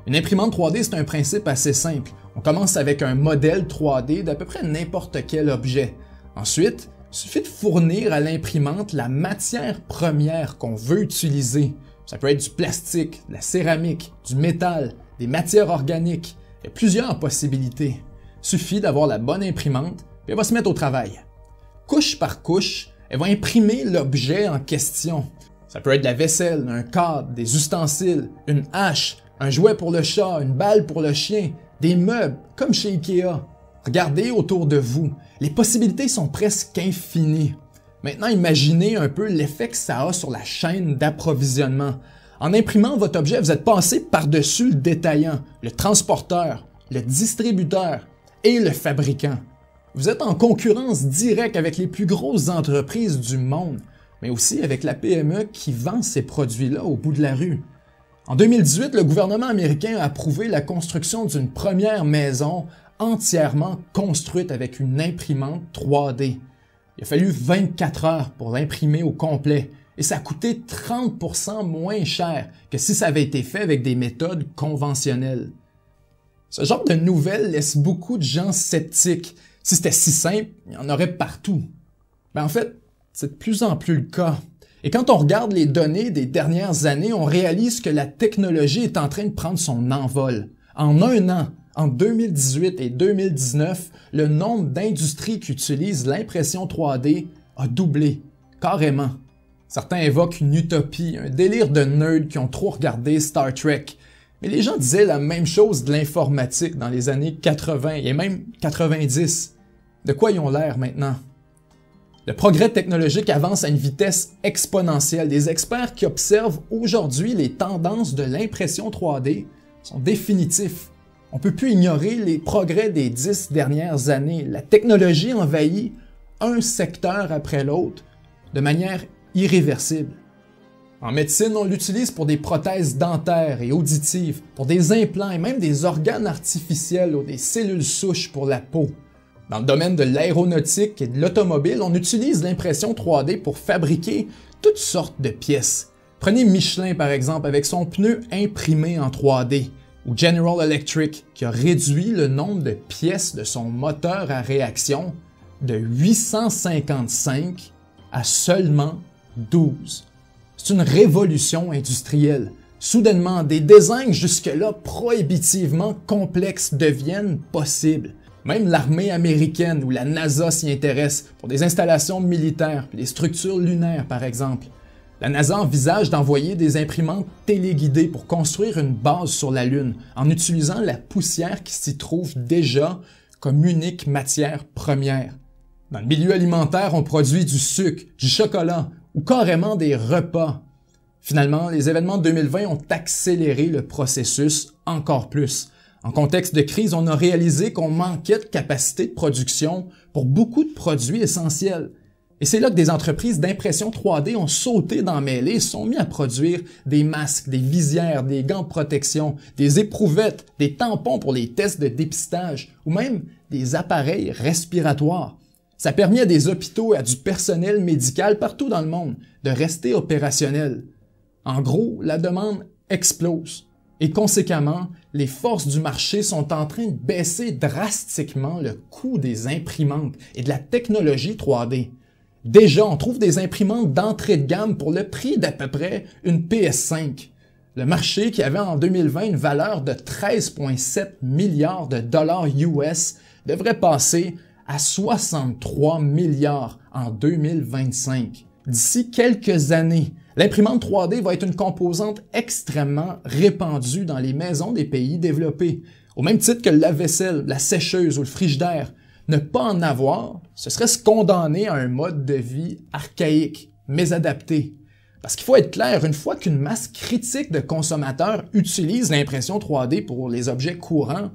Une imprimante 3D, c'est un principe assez simple. On commence avec un modèle 3D d'à peu près n'importe quel objet. Ensuite, il suffit de fournir à l'imprimante la matière première qu'on veut utiliser. Ça peut être du plastique, de la céramique, du métal, des matières organiques. Il y a plusieurs possibilités. Il suffit d'avoir la bonne imprimante, et elle va se mettre au travail. Couche par couche, elle va imprimer l'objet en question. Ça peut être de la vaisselle, un cadre, des ustensiles, une hache, un jouet pour le chat, une balle pour le chien, des meubles, comme chez Ikea. Regardez autour de vous. Les possibilités sont presque infinies. Maintenant, imaginez un peu l'effet que ça a sur la chaîne d'approvisionnement. En imprimant votre objet, vous êtes passé par-dessus le détaillant, le transporteur, le distributeur et le fabricant. Vous êtes en concurrence directe avec les plus grosses entreprises du monde, mais aussi avec la PME qui vend ces produits-là au bout de la rue. En 2018, le gouvernement américain a approuvé la construction d'une première maison entièrement construite avec une imprimante 3D. Il a fallu 24 heures pour l'imprimer au complet et ça a coûté 30% moins cher que si ça avait été fait avec des méthodes conventionnelles. Ce genre de nouvelles laisse beaucoup de gens sceptiques. Si c'était si simple, il y en aurait partout. Mais ben, en fait, c'est de plus en plus le cas. Et quand on regarde les données des dernières années, on réalise que la technologie est en train de prendre son envol. En un an, en 2018 et 2019, le nombre d'industries qui utilisent l'impression 3D a doublé, carrément. Certains évoquent une utopie, un délire de nerds qui ont trop regardé Star Trek. Mais les gens disaient la même chose de l'informatique dans les années 80 et même 90. De quoi ils ont l'air maintenant? Le progrès technologique avance à une vitesse exponentielle. Des experts qui observent aujourd'hui les tendances de l'impression 3D sont définitifs. On ne peut plus ignorer les progrès des dix dernières années. La technologie envahit un secteur après l'autre de manière irréversible. En médecine, on l'utilise pour des prothèses dentaires et auditives, pour des implants et même des organes artificiels ou des cellules souches pour la peau. Dans le domaine de l'aéronautique et de l'automobile, on utilise l'impression 3D pour fabriquer toutes sortes de pièces. Prenez Michelin par exemple avec son pneu imprimé en 3D ou General Electric qui a réduit le nombre de pièces de son moteur à réaction de 855 à seulement 12. C'est une révolution industrielle. Soudainement, des designs jusque-là prohibitivement complexes deviennent possibles. Même l'armée américaine ou la NASA s'y intéresse pour des installations militaires, des structures lunaires par exemple. La NASA envisage d'envoyer des imprimantes téléguidées pour construire une base sur la Lune en utilisant la poussière qui s'y trouve déjà comme unique matière première. Dans le milieu alimentaire, on produit du sucre, du chocolat ou carrément des repas. Finalement, les événements de 2020 ont accéléré le processus encore plus. En contexte de crise, on a réalisé qu'on manquait de capacité de production pour beaucoup de produits essentiels. Et c'est là que des entreprises d'impression 3D ont sauté dans et se sont mis à produire des masques, des visières, des gants de protection, des éprouvettes, des tampons pour les tests de dépistage ou même des appareils respiratoires. Ça permet à des hôpitaux et à du personnel médical partout dans le monde de rester opérationnels. En gros, la demande explose. Et conséquemment, les forces du marché sont en train de baisser drastiquement le coût des imprimantes et de la technologie 3D. Déjà, on trouve des imprimantes d'entrée de gamme pour le prix d'à peu près une PS5. Le marché qui avait en 2020 une valeur de 13,7 milliards de dollars US devrait passer à 63 milliards en 2025. D'ici quelques années, l'imprimante 3D va être une composante extrêmement répandue dans les maisons des pays développés. Au même titre que la vaisselle, la sécheuse ou le d'air. Ne pas en avoir, ce serait se condamner à un mode de vie archaïque, mais adapté. Parce qu'il faut être clair, une fois qu'une masse critique de consommateurs utilise l'impression 3D pour les objets courants,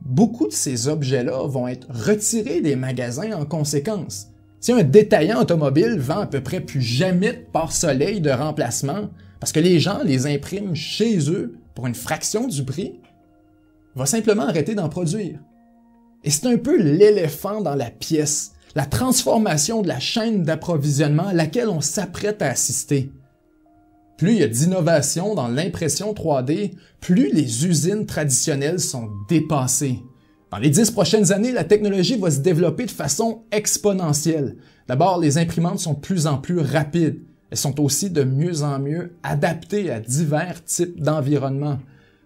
beaucoup de ces objets-là vont être retirés des magasins en conséquence. Si un détaillant automobile vend à peu près plus jamais de pare-soleil de remplacement, parce que les gens les impriment chez eux pour une fraction du prix, va simplement arrêter d'en produire. Et c'est un peu l'éléphant dans la pièce, la transformation de la chaîne d'approvisionnement à laquelle on s'apprête à assister. Plus il y a d'innovation dans l'impression 3D, plus les usines traditionnelles sont dépassées. Dans les dix prochaines années, la technologie va se développer de façon exponentielle. D'abord, les imprimantes sont de plus en plus rapides. Elles sont aussi de mieux en mieux adaptées à divers types d'environnements.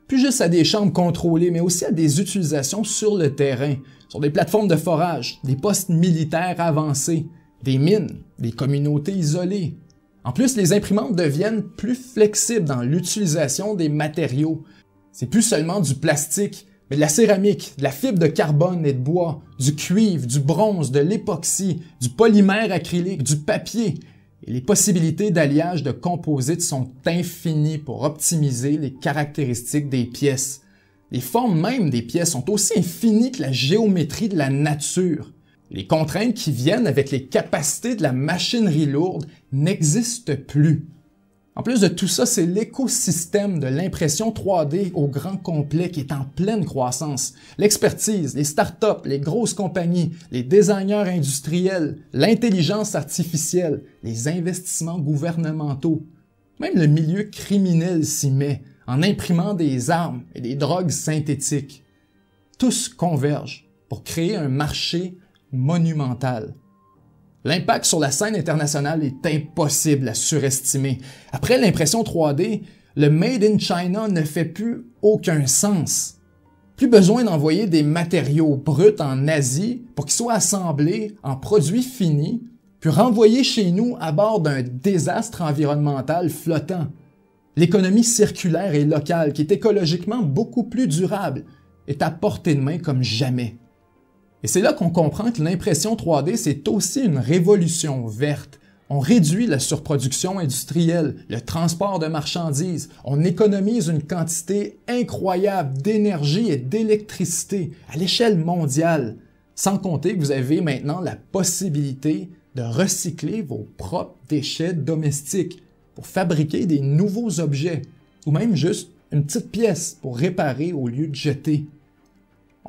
Plus juste à des chambres contrôlées, mais aussi à des utilisations sur le terrain, sur des plateformes de forage, des postes militaires avancés, des mines, des communautés isolées. En plus, les imprimantes deviennent plus flexibles dans l'utilisation des matériaux. C'est plus seulement du plastique, mais de la céramique, de la fibre de carbone et de bois, du cuivre, du bronze, de l'époxy, du polymère acrylique, du papier, les possibilités d'alliage de composites sont infinies pour optimiser les caractéristiques des pièces. Les formes même des pièces sont aussi infinies que la géométrie de la nature. Les contraintes qui viennent avec les capacités de la machinerie lourde n'existent plus. En plus de tout ça, c'est l'écosystème de l'impression 3D au grand complet qui est en pleine croissance. L'expertise, les startups, les grosses compagnies, les designers industriels, l'intelligence artificielle, les investissements gouvernementaux. Même le milieu criminel s'y met en imprimant des armes et des drogues synthétiques. Tous convergent pour créer un marché monumental. L'impact sur la scène internationale est impossible à surestimer. Après l'impression 3D, le Made in China ne fait plus aucun sens. Plus besoin d'envoyer des matériaux bruts en Asie pour qu'ils soient assemblés en produits finis, puis renvoyés chez nous à bord d'un désastre environnemental flottant. L'économie circulaire et locale, qui est écologiquement beaucoup plus durable, est à portée de main comme jamais. Et c'est là qu'on comprend que l'impression 3D, c'est aussi une révolution verte. On réduit la surproduction industrielle, le transport de marchandises, on économise une quantité incroyable d'énergie et d'électricité à l'échelle mondiale, sans compter que vous avez maintenant la possibilité de recycler vos propres déchets domestiques pour fabriquer des nouveaux objets, ou même juste une petite pièce pour réparer au lieu de jeter.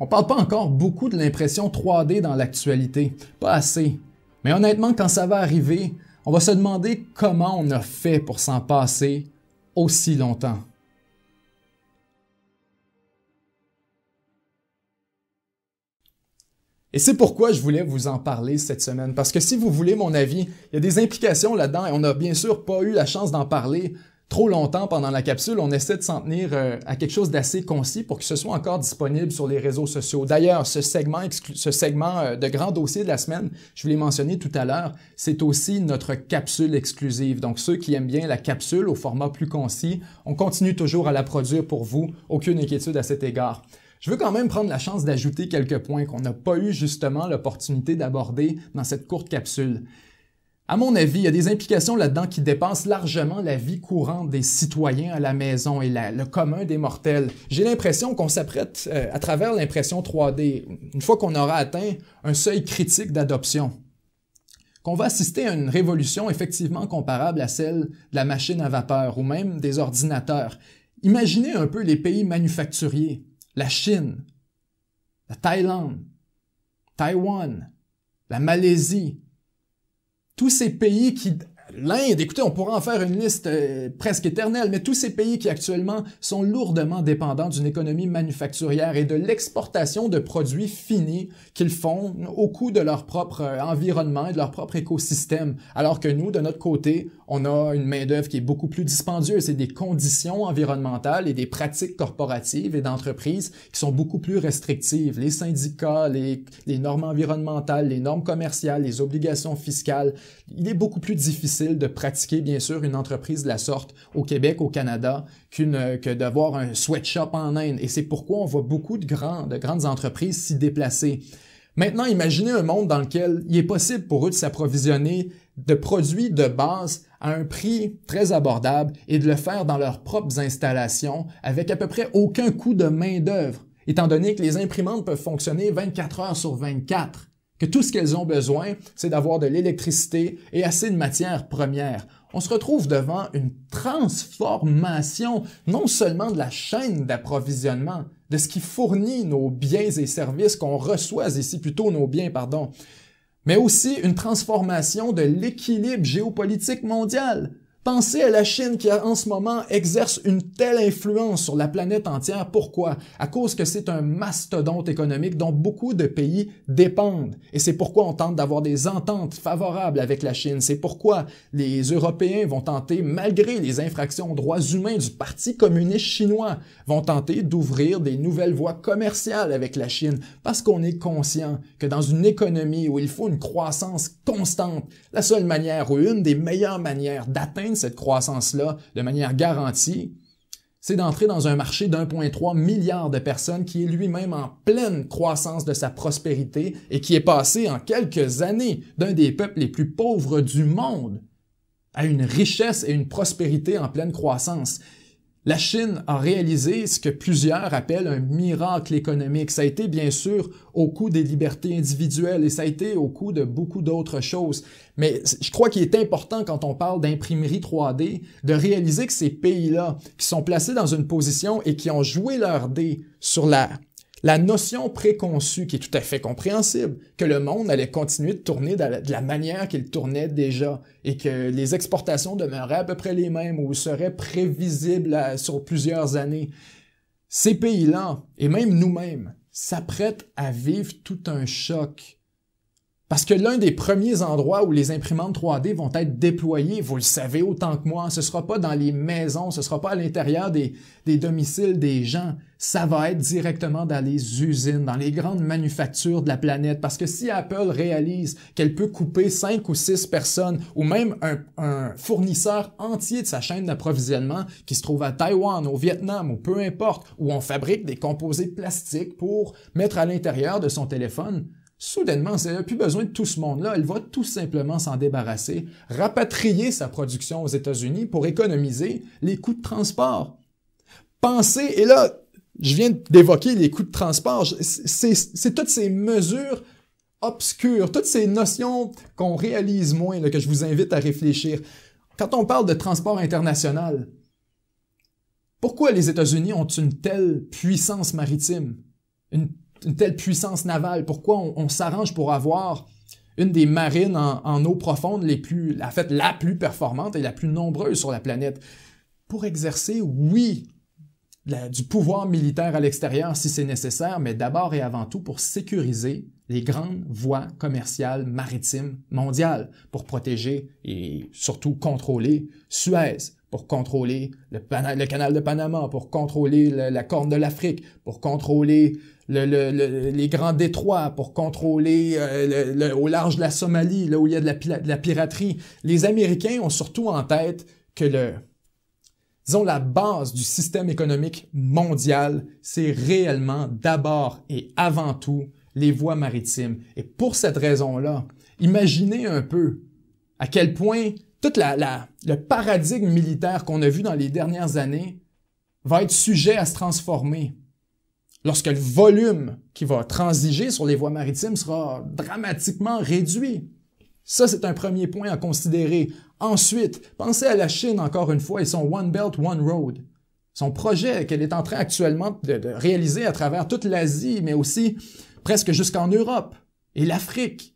On parle pas encore beaucoup de l'impression 3D dans l'actualité, pas assez. Mais honnêtement, quand ça va arriver, on va se demander comment on a fait pour s'en passer aussi longtemps. Et c'est pourquoi je voulais vous en parler cette semaine, parce que si vous voulez mon avis, il y a des implications là-dedans et on n'a bien sûr pas eu la chance d'en parler, trop longtemps pendant la capsule, on essaie de s'en tenir euh, à quelque chose d'assez concis pour que ce soit encore disponible sur les réseaux sociaux. D'ailleurs, ce segment, ce segment euh, de grand dossier de la semaine, je vous l'ai mentionné tout à l'heure, c'est aussi notre capsule exclusive. Donc ceux qui aiment bien la capsule au format plus concis, on continue toujours à la produire pour vous, aucune inquiétude à cet égard. Je veux quand même prendre la chance d'ajouter quelques points qu'on n'a pas eu justement l'opportunité d'aborder dans cette courte capsule. À mon avis, il y a des implications là-dedans qui dépassent largement la vie courante des citoyens à la maison et le commun des mortels. J'ai l'impression qu'on s'apprête euh, à travers l'impression 3D, une fois qu'on aura atteint un seuil critique d'adoption, qu'on va assister à une révolution effectivement comparable à celle de la machine à vapeur ou même des ordinateurs. Imaginez un peu les pays manufacturiers, la Chine, la Thaïlande, Taïwan, la Malaisie, tous ces pays qui L'Inde, écoutez, on pourra en faire une liste euh, presque éternelle, mais tous ces pays qui actuellement sont lourdement dépendants d'une économie manufacturière et de l'exportation de produits finis qu'ils font au coût de leur propre euh, environnement et de leur propre écosystème, alors que nous, de notre côté, on a une main-d'œuvre qui est beaucoup plus dispendieuse et des conditions environnementales et des pratiques corporatives et d'entreprises qui sont beaucoup plus restrictives. Les syndicats, les, normes environnementales, les normes commerciales, les obligations fiscales. Il est beaucoup plus difficile de pratiquer, bien sûr, une entreprise de la sorte au Québec, au Canada, qu'une, que d'avoir un sweatshop en Inde. Et c'est pourquoi on voit beaucoup de, de grandes entreprises s'y déplacer. Maintenant, imaginez un monde dans lequel il est possible pour eux de s'approvisionner de produits de base à un prix très abordable et de le faire dans leurs propres installations avec à peu près aucun coût de main-d'œuvre, étant donné que les imprimantes peuvent fonctionner 24 heures sur 24, que tout ce qu'elles ont besoin, c'est d'avoir de l'électricité et assez de matières premières. On se retrouve devant une transformation non seulement de la chaîne d'approvisionnement, de ce qui fournit nos biens et services qu'on reçoit ici, plutôt nos biens, pardon, mais aussi une transformation de l'équilibre géopolitique mondial. Pensez à la Chine qui en ce moment exerce une telle influence sur la planète entière. Pourquoi À cause que c'est un mastodonte économique dont beaucoup de pays dépendent. Et c'est pourquoi on tente d'avoir des ententes favorables avec la Chine. C'est pourquoi les Européens vont tenter, malgré les infractions aux droits humains du Parti communiste chinois, vont tenter d'ouvrir des nouvelles voies commerciales avec la Chine parce qu'on est conscient que dans une économie où il faut une croissance constante, la seule manière ou une des meilleures manières d'atteindre cette croissance-là de manière garantie, c'est d'entrer dans un marché d'1,3 milliard de personnes qui est lui-même en pleine croissance de sa prospérité et qui est passé en quelques années d'un des peuples les plus pauvres du monde à une richesse et une prospérité en pleine croissance. La Chine a réalisé ce que plusieurs appellent un miracle économique. Ça a été bien sûr au coût des libertés individuelles et ça a été au coût de beaucoup d'autres choses. Mais je crois qu'il est important quand on parle d'imprimerie 3D de réaliser que ces pays-là, qui sont placés dans une position et qui ont joué leur dé sur la la notion préconçue qui est tout à fait compréhensible, que le monde allait continuer de tourner de la manière qu'il tournait déjà et que les exportations demeuraient à peu près les mêmes ou seraient prévisibles sur plusieurs années. Ces pays-là, et même nous-mêmes, s'apprêtent à vivre tout un choc parce que l'un des premiers endroits où les imprimantes 3D vont être déployées, vous le savez autant que moi, ce ne sera pas dans les maisons, ce ne sera pas à l'intérieur des, domiciles des gens, ça va être directement dans les usines, dans les grandes manufactures de la planète. Parce que si Apple réalise qu'elle peut couper 5 ou six personnes, ou même un, un fournisseur entier de sa chaîne d'approvisionnement qui se trouve à Taïwan, au Vietnam, ou peu importe, où on fabrique des composés plastiques pour mettre à l'intérieur de son téléphone, Soudainement, elle n'a plus besoin de tout ce monde-là. Elle va tout simplement s'en débarrasser, rapatrier sa production aux États-Unis pour économiser les coûts de transport. Pensez, et là, je viens d'évoquer les coûts de transport, c'est toutes ces mesures obscures, toutes ces notions qu'on réalise moins, que je vous invite à réfléchir. Quand on parle de transport international, pourquoi les États-Unis ont une telle puissance maritime, une une telle puissance navale? Pourquoi on, s'arrange pour avoir une des marines en, eau profonde les plus, la plus performante et la plus nombreuse sur la planète? Pour exercer, oui, du pouvoir militaire à l'extérieur si c'est nécessaire, mais d'abord et avant tout pour sécuriser les grandes voies commerciales maritimes mondiales, pour protéger et surtout contrôler Suez, pour contrôler le, canal de Panama, pour contrôler la corne de l'Afrique, pour contrôler les grands détroits, pour contrôler euh, au large de la Somalie, là où il y a de la, piraterie. Les Américains ont surtout en tête que le, disons, la base du système économique mondial, c'est réellement d'abord et avant tout les voies maritimes. Et pour cette raison-là, imaginez un peu à quel point toute la le paradigme militaire qu'on a vu dans les dernières années va être sujet à se transformer lorsque le volume qui va transiger sur les voies maritimes sera dramatiquement réduit. Ça, c'est un premier point à considérer. Ensuite, pensez à la Chine encore une fois et son One Belt, One Road. Son projet qu'elle est en train actuellement de, de réaliser à travers toute l'Asie, mais aussi presque jusqu'en Europe et l'Afrique.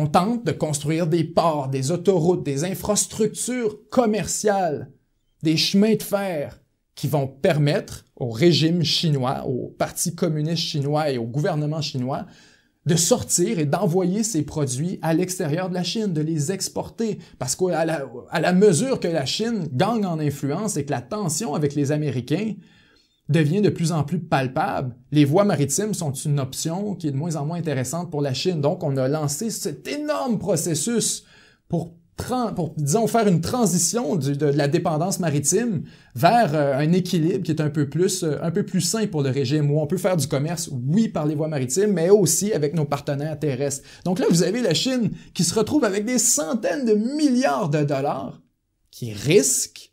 On tente de construire des ports, des autoroutes, des infrastructures commerciales, des chemins de fer qui vont permettre au régime chinois, au Parti communiste chinois et au gouvernement chinois de sortir et d'envoyer ces produits à l'extérieur de la Chine, de les exporter. Parce qu'à la, à la mesure que la Chine gagne en influence et que la tension avec les Américains devient de plus en plus palpable. Les voies maritimes sont une option qui est de moins en moins intéressante pour la Chine. Donc, on a lancé cet énorme processus pour, disons, faire une transition de, la dépendance maritime vers euh, un équilibre qui est un peu, plus, euh, un peu plus sain pour le régime, où on peut faire du commerce, oui, par les voies maritimes, mais aussi avec nos partenaires terrestres. Donc là, vous avez la Chine qui se retrouve avec des centaines de milliards de dollars qui risquent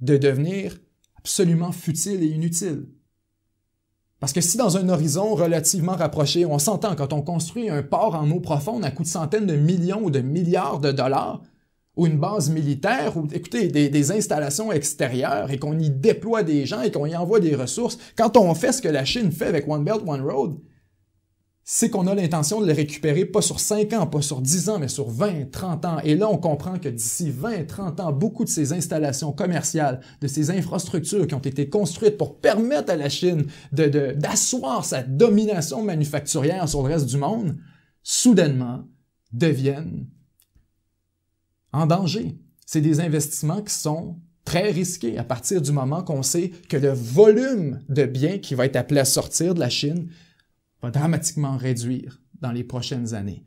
de devenir absolument futile et inutile. Parce que si dans un horizon relativement rapproché, on s'entend quand on construit un port en eau profonde à coût de centaines de millions ou de milliards de dollars, ou une base militaire, ou écoutez, des, des installations extérieures, et qu'on y déploie des gens et qu'on y envoie des ressources, quand on fait ce que la Chine fait avec One Belt, One Road, c'est qu'on a l'intention de les récupérer pas sur 5 ans, pas sur 10 ans, mais sur 20, 30 ans. Et là, on comprend que d'ici 20, 30 ans, beaucoup de ces installations commerciales, de ces infrastructures qui ont été construites pour permettre à la Chine d'asseoir de, d'asseoir sa domination manufacturière sur le reste du monde, soudainement deviennent en danger. C'est des investissements qui sont très risqués à partir du moment qu'on sait que le volume de biens qui va être appelé à sortir de la Chine va dramatiquement réduire dans les prochaines années.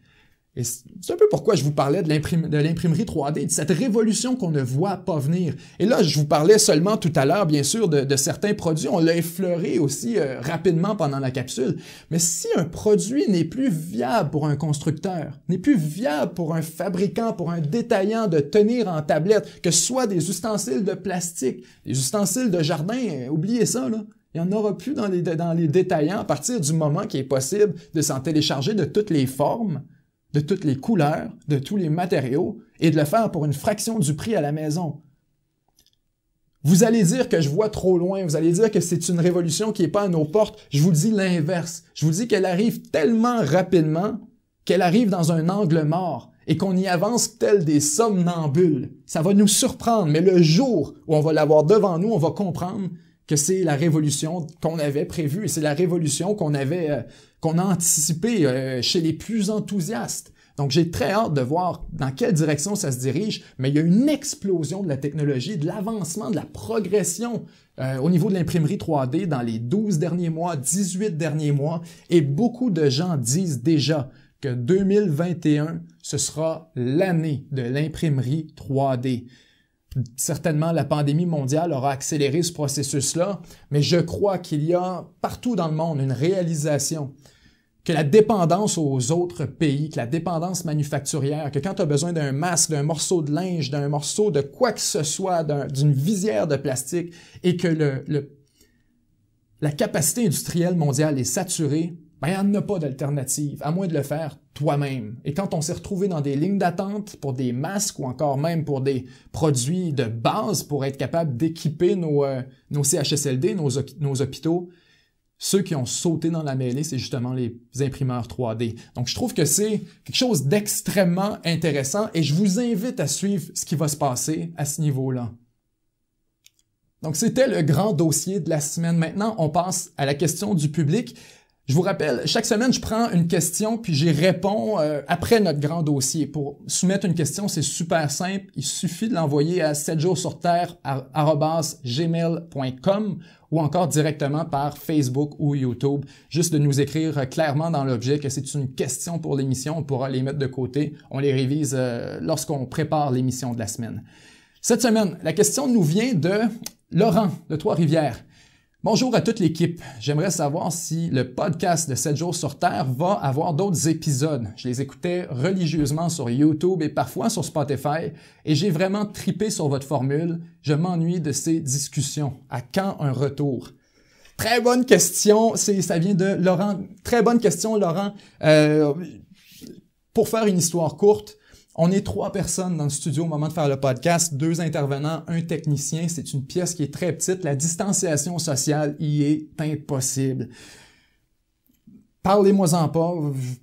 Et c'est un peu pourquoi je vous parlais de l'imprimerie 3D, de cette révolution qu'on ne voit pas venir. Et là, je vous parlais seulement tout à l'heure, bien sûr, de, certains produits. On l'a effleuré aussi euh, rapidement pendant la capsule. Mais si un produit n'est plus viable pour un constructeur, n'est plus viable pour un fabricant, pour un détaillant de tenir en tablette, que ce soit des ustensiles de plastique, des ustensiles de jardin, euh, oubliez ça, là. Il n'y en aura plus dans les, détaillants à partir du moment qu'il est possible de s'en télécharger de toutes les formes, de toutes les couleurs, de tous les matériaux et de le faire pour une fraction du prix à la maison. Vous allez dire que je vois trop loin, vous allez dire que c'est une révolution qui n'est pas à nos portes. Je vous dis l'inverse. Je vous dis qu'elle arrive tellement rapidement qu'elle arrive dans un angle mort et qu'on y avance tel des somnambules. Ça va nous surprendre, mais le jour où on va l'avoir devant nous, on va comprendre que c'est la révolution qu'on avait prévue et c'est la révolution qu'on avait euh, qu'on a anticipée euh, chez les plus enthousiastes. Donc j'ai très hâte de voir dans quelle direction ça se dirige, mais il y a une explosion de la technologie, de l'avancement, de la progression euh, au niveau de l'imprimerie 3D dans les 12 derniers mois, 18 derniers mois, et beaucoup de gens disent déjà que 2021, ce sera l'année de l'imprimerie 3D. Certainement, la pandémie mondiale aura accéléré ce processus-là, mais je crois qu'il y a partout dans le monde une réalisation que la dépendance aux autres pays, que la dépendance manufacturière, que quand tu as besoin d'un masque, d'un morceau de linge, d'un morceau de quoi que ce soit, d'une visière de plastique, et que le, la capacité industrielle mondiale est saturée, ben, il n'y en a pas d'alternative, à moins de le faire toi-même. Et quand on s'est retrouvé dans des lignes d'attente pour des masques ou encore même pour des produits de base pour être capable d'équiper nos, euh, nos CHSLD, nos, nos hôpitaux, ceux qui ont sauté dans la mêlée, c'est justement les imprimeurs 3D. Donc, je trouve que c'est quelque chose d'extrêmement intéressant et je vous invite à suivre ce qui va se passer à ce niveau-là. Donc, c'était le grand dossier de la semaine. Maintenant, on passe à la question du public. Je vous rappelle, chaque semaine, je prends une question puis j'y réponds euh, après notre grand dossier. Pour soumettre une question, c'est super simple. Il suffit de l'envoyer à 7 jours sur terre ou encore directement par Facebook ou YouTube. Juste de nous écrire euh, clairement dans l'objet que c'est une question pour l'émission. On pourra les mettre de côté. On les révise euh, lorsqu'on prépare l'émission de la semaine. Cette semaine, la question nous vient de Laurent de Trois-Rivières. Bonjour à toute l'équipe. J'aimerais savoir si le podcast de 7 jours sur Terre va avoir d'autres épisodes. Je les écoutais religieusement sur YouTube et parfois sur Spotify et j'ai vraiment tripé sur votre formule. Je m'ennuie de ces discussions. À quand un retour? Très bonne question. C'est, ça vient de Laurent. Très bonne question, Laurent. Euh, pour faire une histoire courte, on est trois personnes dans le studio au moment de faire le podcast, deux intervenants, un technicien. C'est une pièce qui est très petite. La distanciation sociale y est impossible. Parlez-moi-en pas,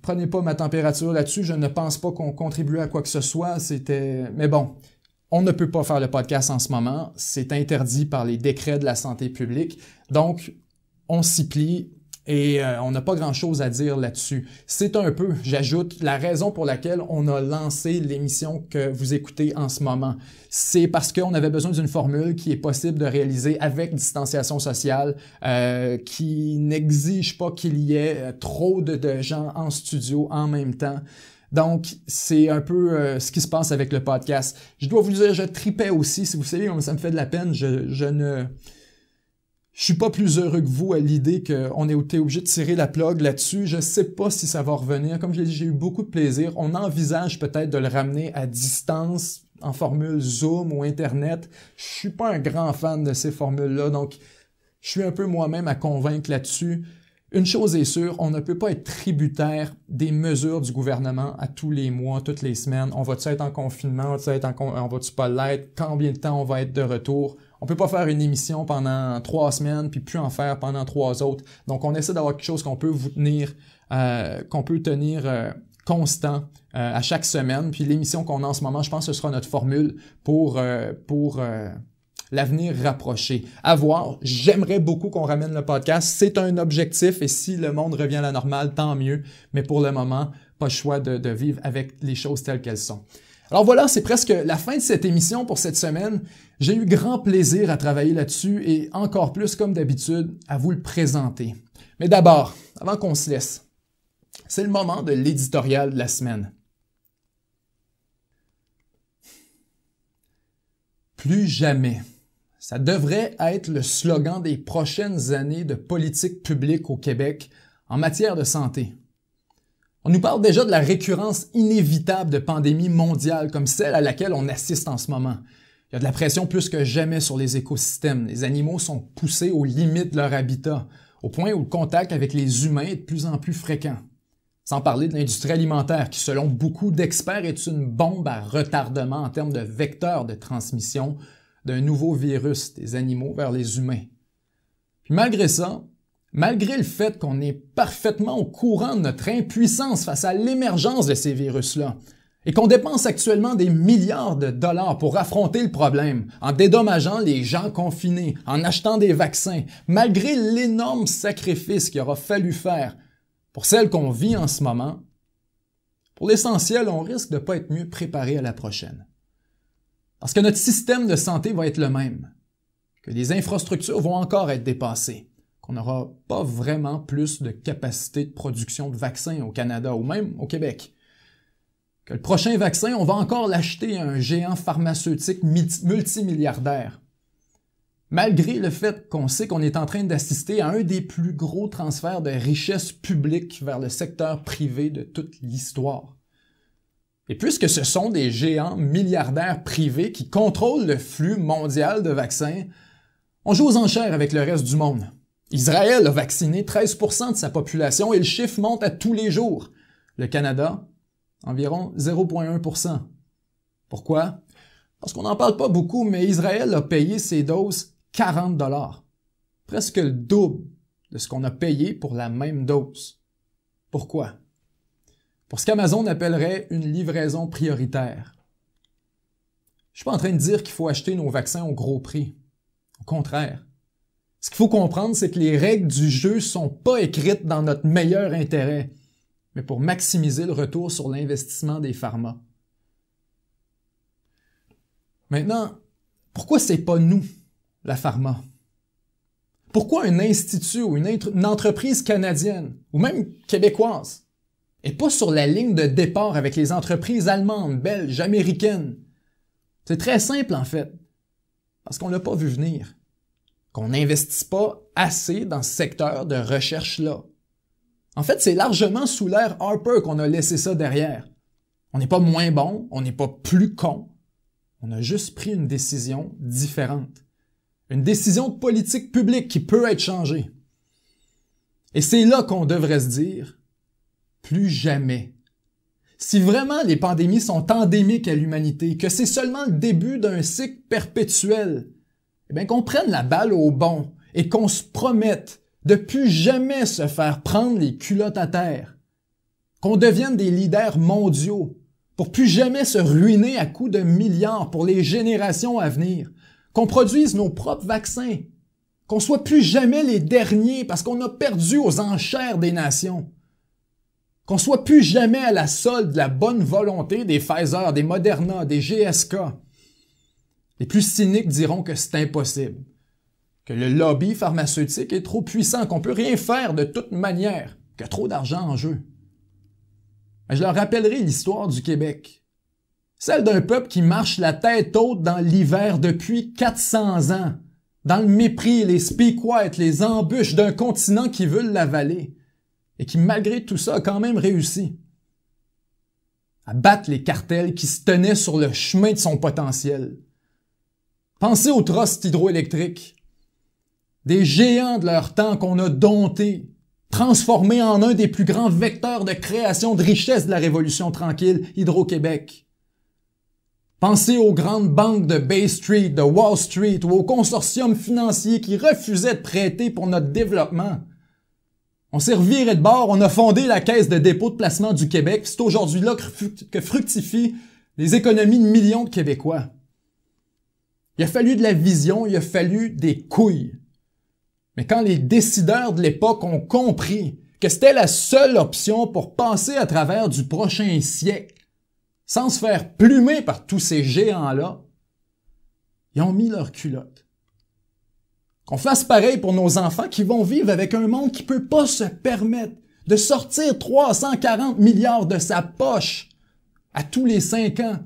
prenez pas ma température là-dessus, je ne pense pas qu'on contribue à quoi que ce soit, c'était... Mais bon, on ne peut pas faire le podcast en ce moment, c'est interdit par les décrets de la santé publique, donc on s'y plie, et euh, on n'a pas grand-chose à dire là-dessus. C'est un peu, j'ajoute, la raison pour laquelle on a lancé l'émission que vous écoutez en ce moment. C'est parce qu'on avait besoin d'une formule qui est possible de réaliser avec distanciation sociale, euh, qui n'exige pas qu'il y ait euh, trop de, gens en studio en même temps. Donc, c'est un peu ce qui se passe avec le podcast. Je dois vous dire, je tripais aussi, si vous savez, ça me fait de la peine. Je, je ne je suis pas plus heureux que vous à l'idée qu'on ait été obligé de tirer la plug là-dessus. Je sais pas si ça va revenir. Comme je l'ai dit, j'ai eu beaucoup de plaisir. On envisage peut-être de le ramener à distance en formule Zoom ou Internet. Je suis pas un grand fan de ces formules-là, donc je suis un peu moi-même à convaincre là-dessus. Une chose est sûre, on ne peut pas être tributaire des mesures du gouvernement à tous les mois, toutes les semaines. On va-tu être en confinement? On va être on va pas l'être? Combien de temps on va être de retour? On peut pas faire une émission pendant trois semaines puis plus en faire pendant trois autres. Donc on essaie d'avoir quelque chose qu'on peut vous tenir, euh, qu'on peut tenir euh, constant euh, à chaque semaine. Puis l'émission qu'on a en ce moment, je pense que ce sera notre formule pour pour l'avenir rapproché. À voir, j'aimerais beaucoup qu'on ramène le podcast. C'est un objectif et si le monde revient à la normale, tant mieux. Mais pour le moment, pas le choix de vivre avec les choses telles qu'elles sont. Alors voilà, c'est presque la fin de cette émission pour cette semaine. J'ai eu grand plaisir à travailler là-dessus et encore plus comme d'habitude à vous le présenter. Mais d'abord, avant qu'on se laisse, c'est le moment de l'éditorial de la semaine. Plus jamais. Ça devrait être le slogan des prochaines années de politique publique au Québec en matière de santé. On nous parle déjà de la récurrence inévitable de pandémies mondiales comme celle à laquelle on assiste en ce moment. Il y a de la pression plus que jamais sur les écosystèmes. Les animaux sont poussés aux limites de leur habitat, au point où le contact avec les humains est de plus en plus fréquent. Sans parler de l'industrie alimentaire, qui selon beaucoup d'experts est une bombe à retardement en termes de vecteurs de transmission d'un nouveau virus des animaux vers les humains. Puis malgré ça, Malgré le fait qu'on est parfaitement au courant de notre impuissance face à l'émergence de ces virus-là, et qu'on dépense actuellement des milliards de dollars pour affronter le problème, en dédommageant les gens confinés, en achetant des vaccins, malgré l'énorme sacrifice qu'il aura fallu faire pour celle qu'on vit en ce moment, pour l'essentiel, on risque de ne pas être mieux préparé à la prochaine. Parce que notre système de santé va être le même, que les infrastructures vont encore être dépassées, qu'on n'aura pas vraiment plus de capacité de production de vaccins au Canada ou même au Québec. Que le prochain vaccin, on va encore l'acheter à un géant pharmaceutique multimilliardaire. Malgré le fait qu'on sait qu'on est en train d'assister à un des plus gros transferts de richesses publiques vers le secteur privé de toute l'histoire. Et puisque ce sont des géants milliardaires privés qui contrôlent le flux mondial de vaccins, on joue aux enchères avec le reste du monde. Israël a vacciné 13 de sa population et le chiffre monte à tous les jours. Le Canada, environ 0,1 Pourquoi? Parce qu'on n'en parle pas beaucoup, mais Israël a payé ses doses 40 dollars, presque le double de ce qu'on a payé pour la même dose. Pourquoi? Pour ce qu'Amazon appellerait une livraison prioritaire. Je suis pas en train de dire qu'il faut acheter nos vaccins au gros prix. Au contraire, ce qu'il faut comprendre, c'est que les règles du jeu sont pas écrites dans notre meilleur intérêt, mais pour maximiser le retour sur l'investissement des pharma. Maintenant, pourquoi c'est pas nous, la pharma? Pourquoi un institut ou une, une, entreprise canadienne ou même québécoise est pas sur la ligne de départ avec les entreprises allemandes, belges, américaines? C'est très simple en fait, parce qu'on l'a pas vu venir qu'on n'investisse pas assez dans ce secteur de recherche-là. En fait, c'est largement sous l'ère Harper qu'on a laissé ça derrière. On n'est pas moins bon, on n'est pas plus con. On a juste pris une décision différente. Une décision de politique publique qui peut être changée. Et c'est là qu'on devrait se dire, plus jamais. Si vraiment les pandémies sont endémiques à l'humanité, que c'est seulement le début d'un cycle perpétuel, eh qu'on prenne la balle au bon et qu'on se promette de plus jamais se faire prendre les culottes à terre, qu'on devienne des leaders mondiaux pour plus jamais se ruiner à coups de milliards pour les générations à venir, qu'on produise nos propres vaccins, qu'on soit plus jamais les derniers parce qu'on a perdu aux enchères des nations, qu'on soit plus jamais à la solde de la bonne volonté des Pfizer, des Moderna, des GSK, les plus cyniques diront que c'est impossible, que le lobby pharmaceutique est trop puissant, qu'on ne peut rien faire de toute manière, qu'il y a trop d'argent en jeu. Mais je leur rappellerai l'histoire du Québec. Celle d'un peuple qui marche la tête haute dans l'hiver depuis 400 ans, dans le mépris, les et les embûches d'un continent qui veut l'avaler, et qui malgré tout ça a quand même réussi à battre les cartels qui se tenaient sur le chemin de son potentiel, Pensez aux trusts hydroélectriques, des géants de leur temps qu'on a domptés, transformés en un des plus grands vecteurs de création de richesse de la Révolution tranquille, Hydro-Québec. Pensez aux grandes banques de Bay Street, de Wall Street ou aux consortiums financiers qui refusaient de prêter pour notre développement. On s'est reviré de bord, on a fondé la Caisse de dépôt de placement du Québec, c'est aujourd'hui là que fructifient les économies de millions de Québécois. Il a fallu de la vision, il a fallu des couilles. Mais quand les décideurs de l'époque ont compris que c'était la seule option pour passer à travers du prochain siècle, sans se faire plumer par tous ces géants-là, ils ont mis leur culotte. Qu'on fasse pareil pour nos enfants qui vont vivre avec un monde qui peut pas se permettre de sortir 340 milliards de sa poche à tous les cinq ans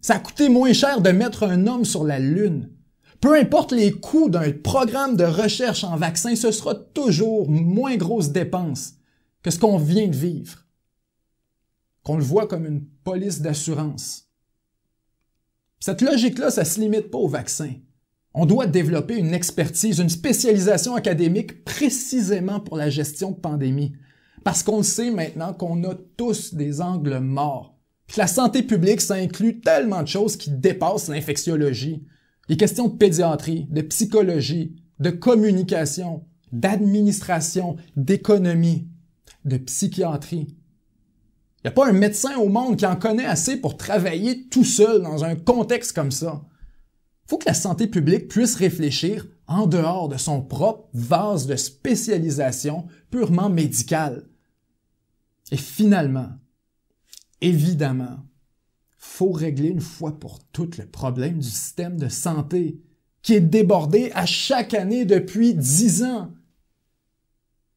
ça a coûté moins cher de mettre un homme sur la Lune. Peu importe les coûts d'un programme de recherche en vaccin, ce sera toujours moins grosse dépense que ce qu'on vient de vivre. Qu'on le voit comme une police d'assurance. Cette logique-là, ça ne se limite pas au vaccin. On doit développer une expertise, une spécialisation académique précisément pour la gestion de pandémie. Parce qu'on sait maintenant qu'on a tous des angles morts la santé publique, ça inclut tellement de choses qui dépassent l'infectiologie. Les questions de pédiatrie, de psychologie, de communication, d'administration, d'économie, de psychiatrie. Il n'y a pas un médecin au monde qui en connaît assez pour travailler tout seul dans un contexte comme ça. Il faut que la santé publique puisse réfléchir en dehors de son propre vase de spécialisation purement médicale. Et finalement, Évidemment, faut régler une fois pour toutes le problème du système de santé qui est débordé à chaque année depuis dix ans.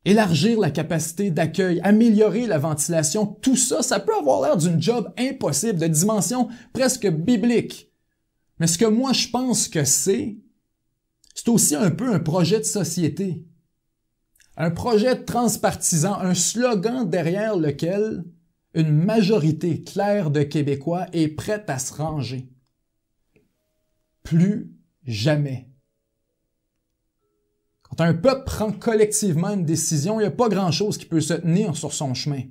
Élargir la capacité d'accueil, améliorer la ventilation, tout ça, ça peut avoir l'air d'une job impossible, de dimension presque biblique. Mais ce que moi je pense que c'est, c'est aussi un peu un projet de société. Un projet transpartisan, un slogan derrière lequel une majorité claire de Québécois est prête à se ranger. Plus jamais. Quand un peuple prend collectivement une décision, il n'y a pas grand-chose qui peut se tenir sur son chemin.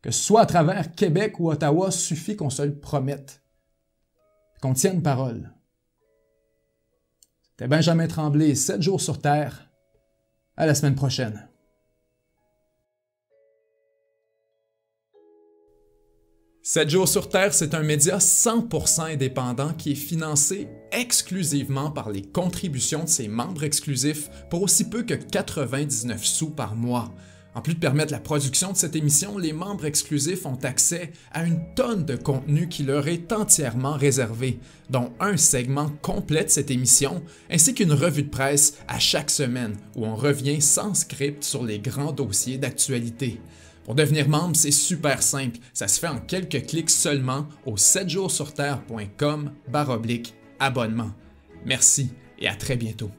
Que ce soit à travers Québec ou Ottawa, suffit qu'on se le promette, qu'on tienne parole. C'était Benjamin Tremblay, 7 jours sur Terre. À la semaine prochaine. 7 jours sur Terre, c'est un média 100% indépendant qui est financé exclusivement par les contributions de ses membres exclusifs pour aussi peu que 99 sous par mois. En plus de permettre la production de cette émission, les membres exclusifs ont accès à une tonne de contenu qui leur est entièrement réservé, dont un segment complet de cette émission, ainsi qu'une revue de presse à chaque semaine où on revient sans script sur les grands dossiers d'actualité. Pour devenir membre, c'est super simple. Ça se fait en quelques clics seulement au 7jourssurterre.com baroblique abonnement. Merci et à très bientôt.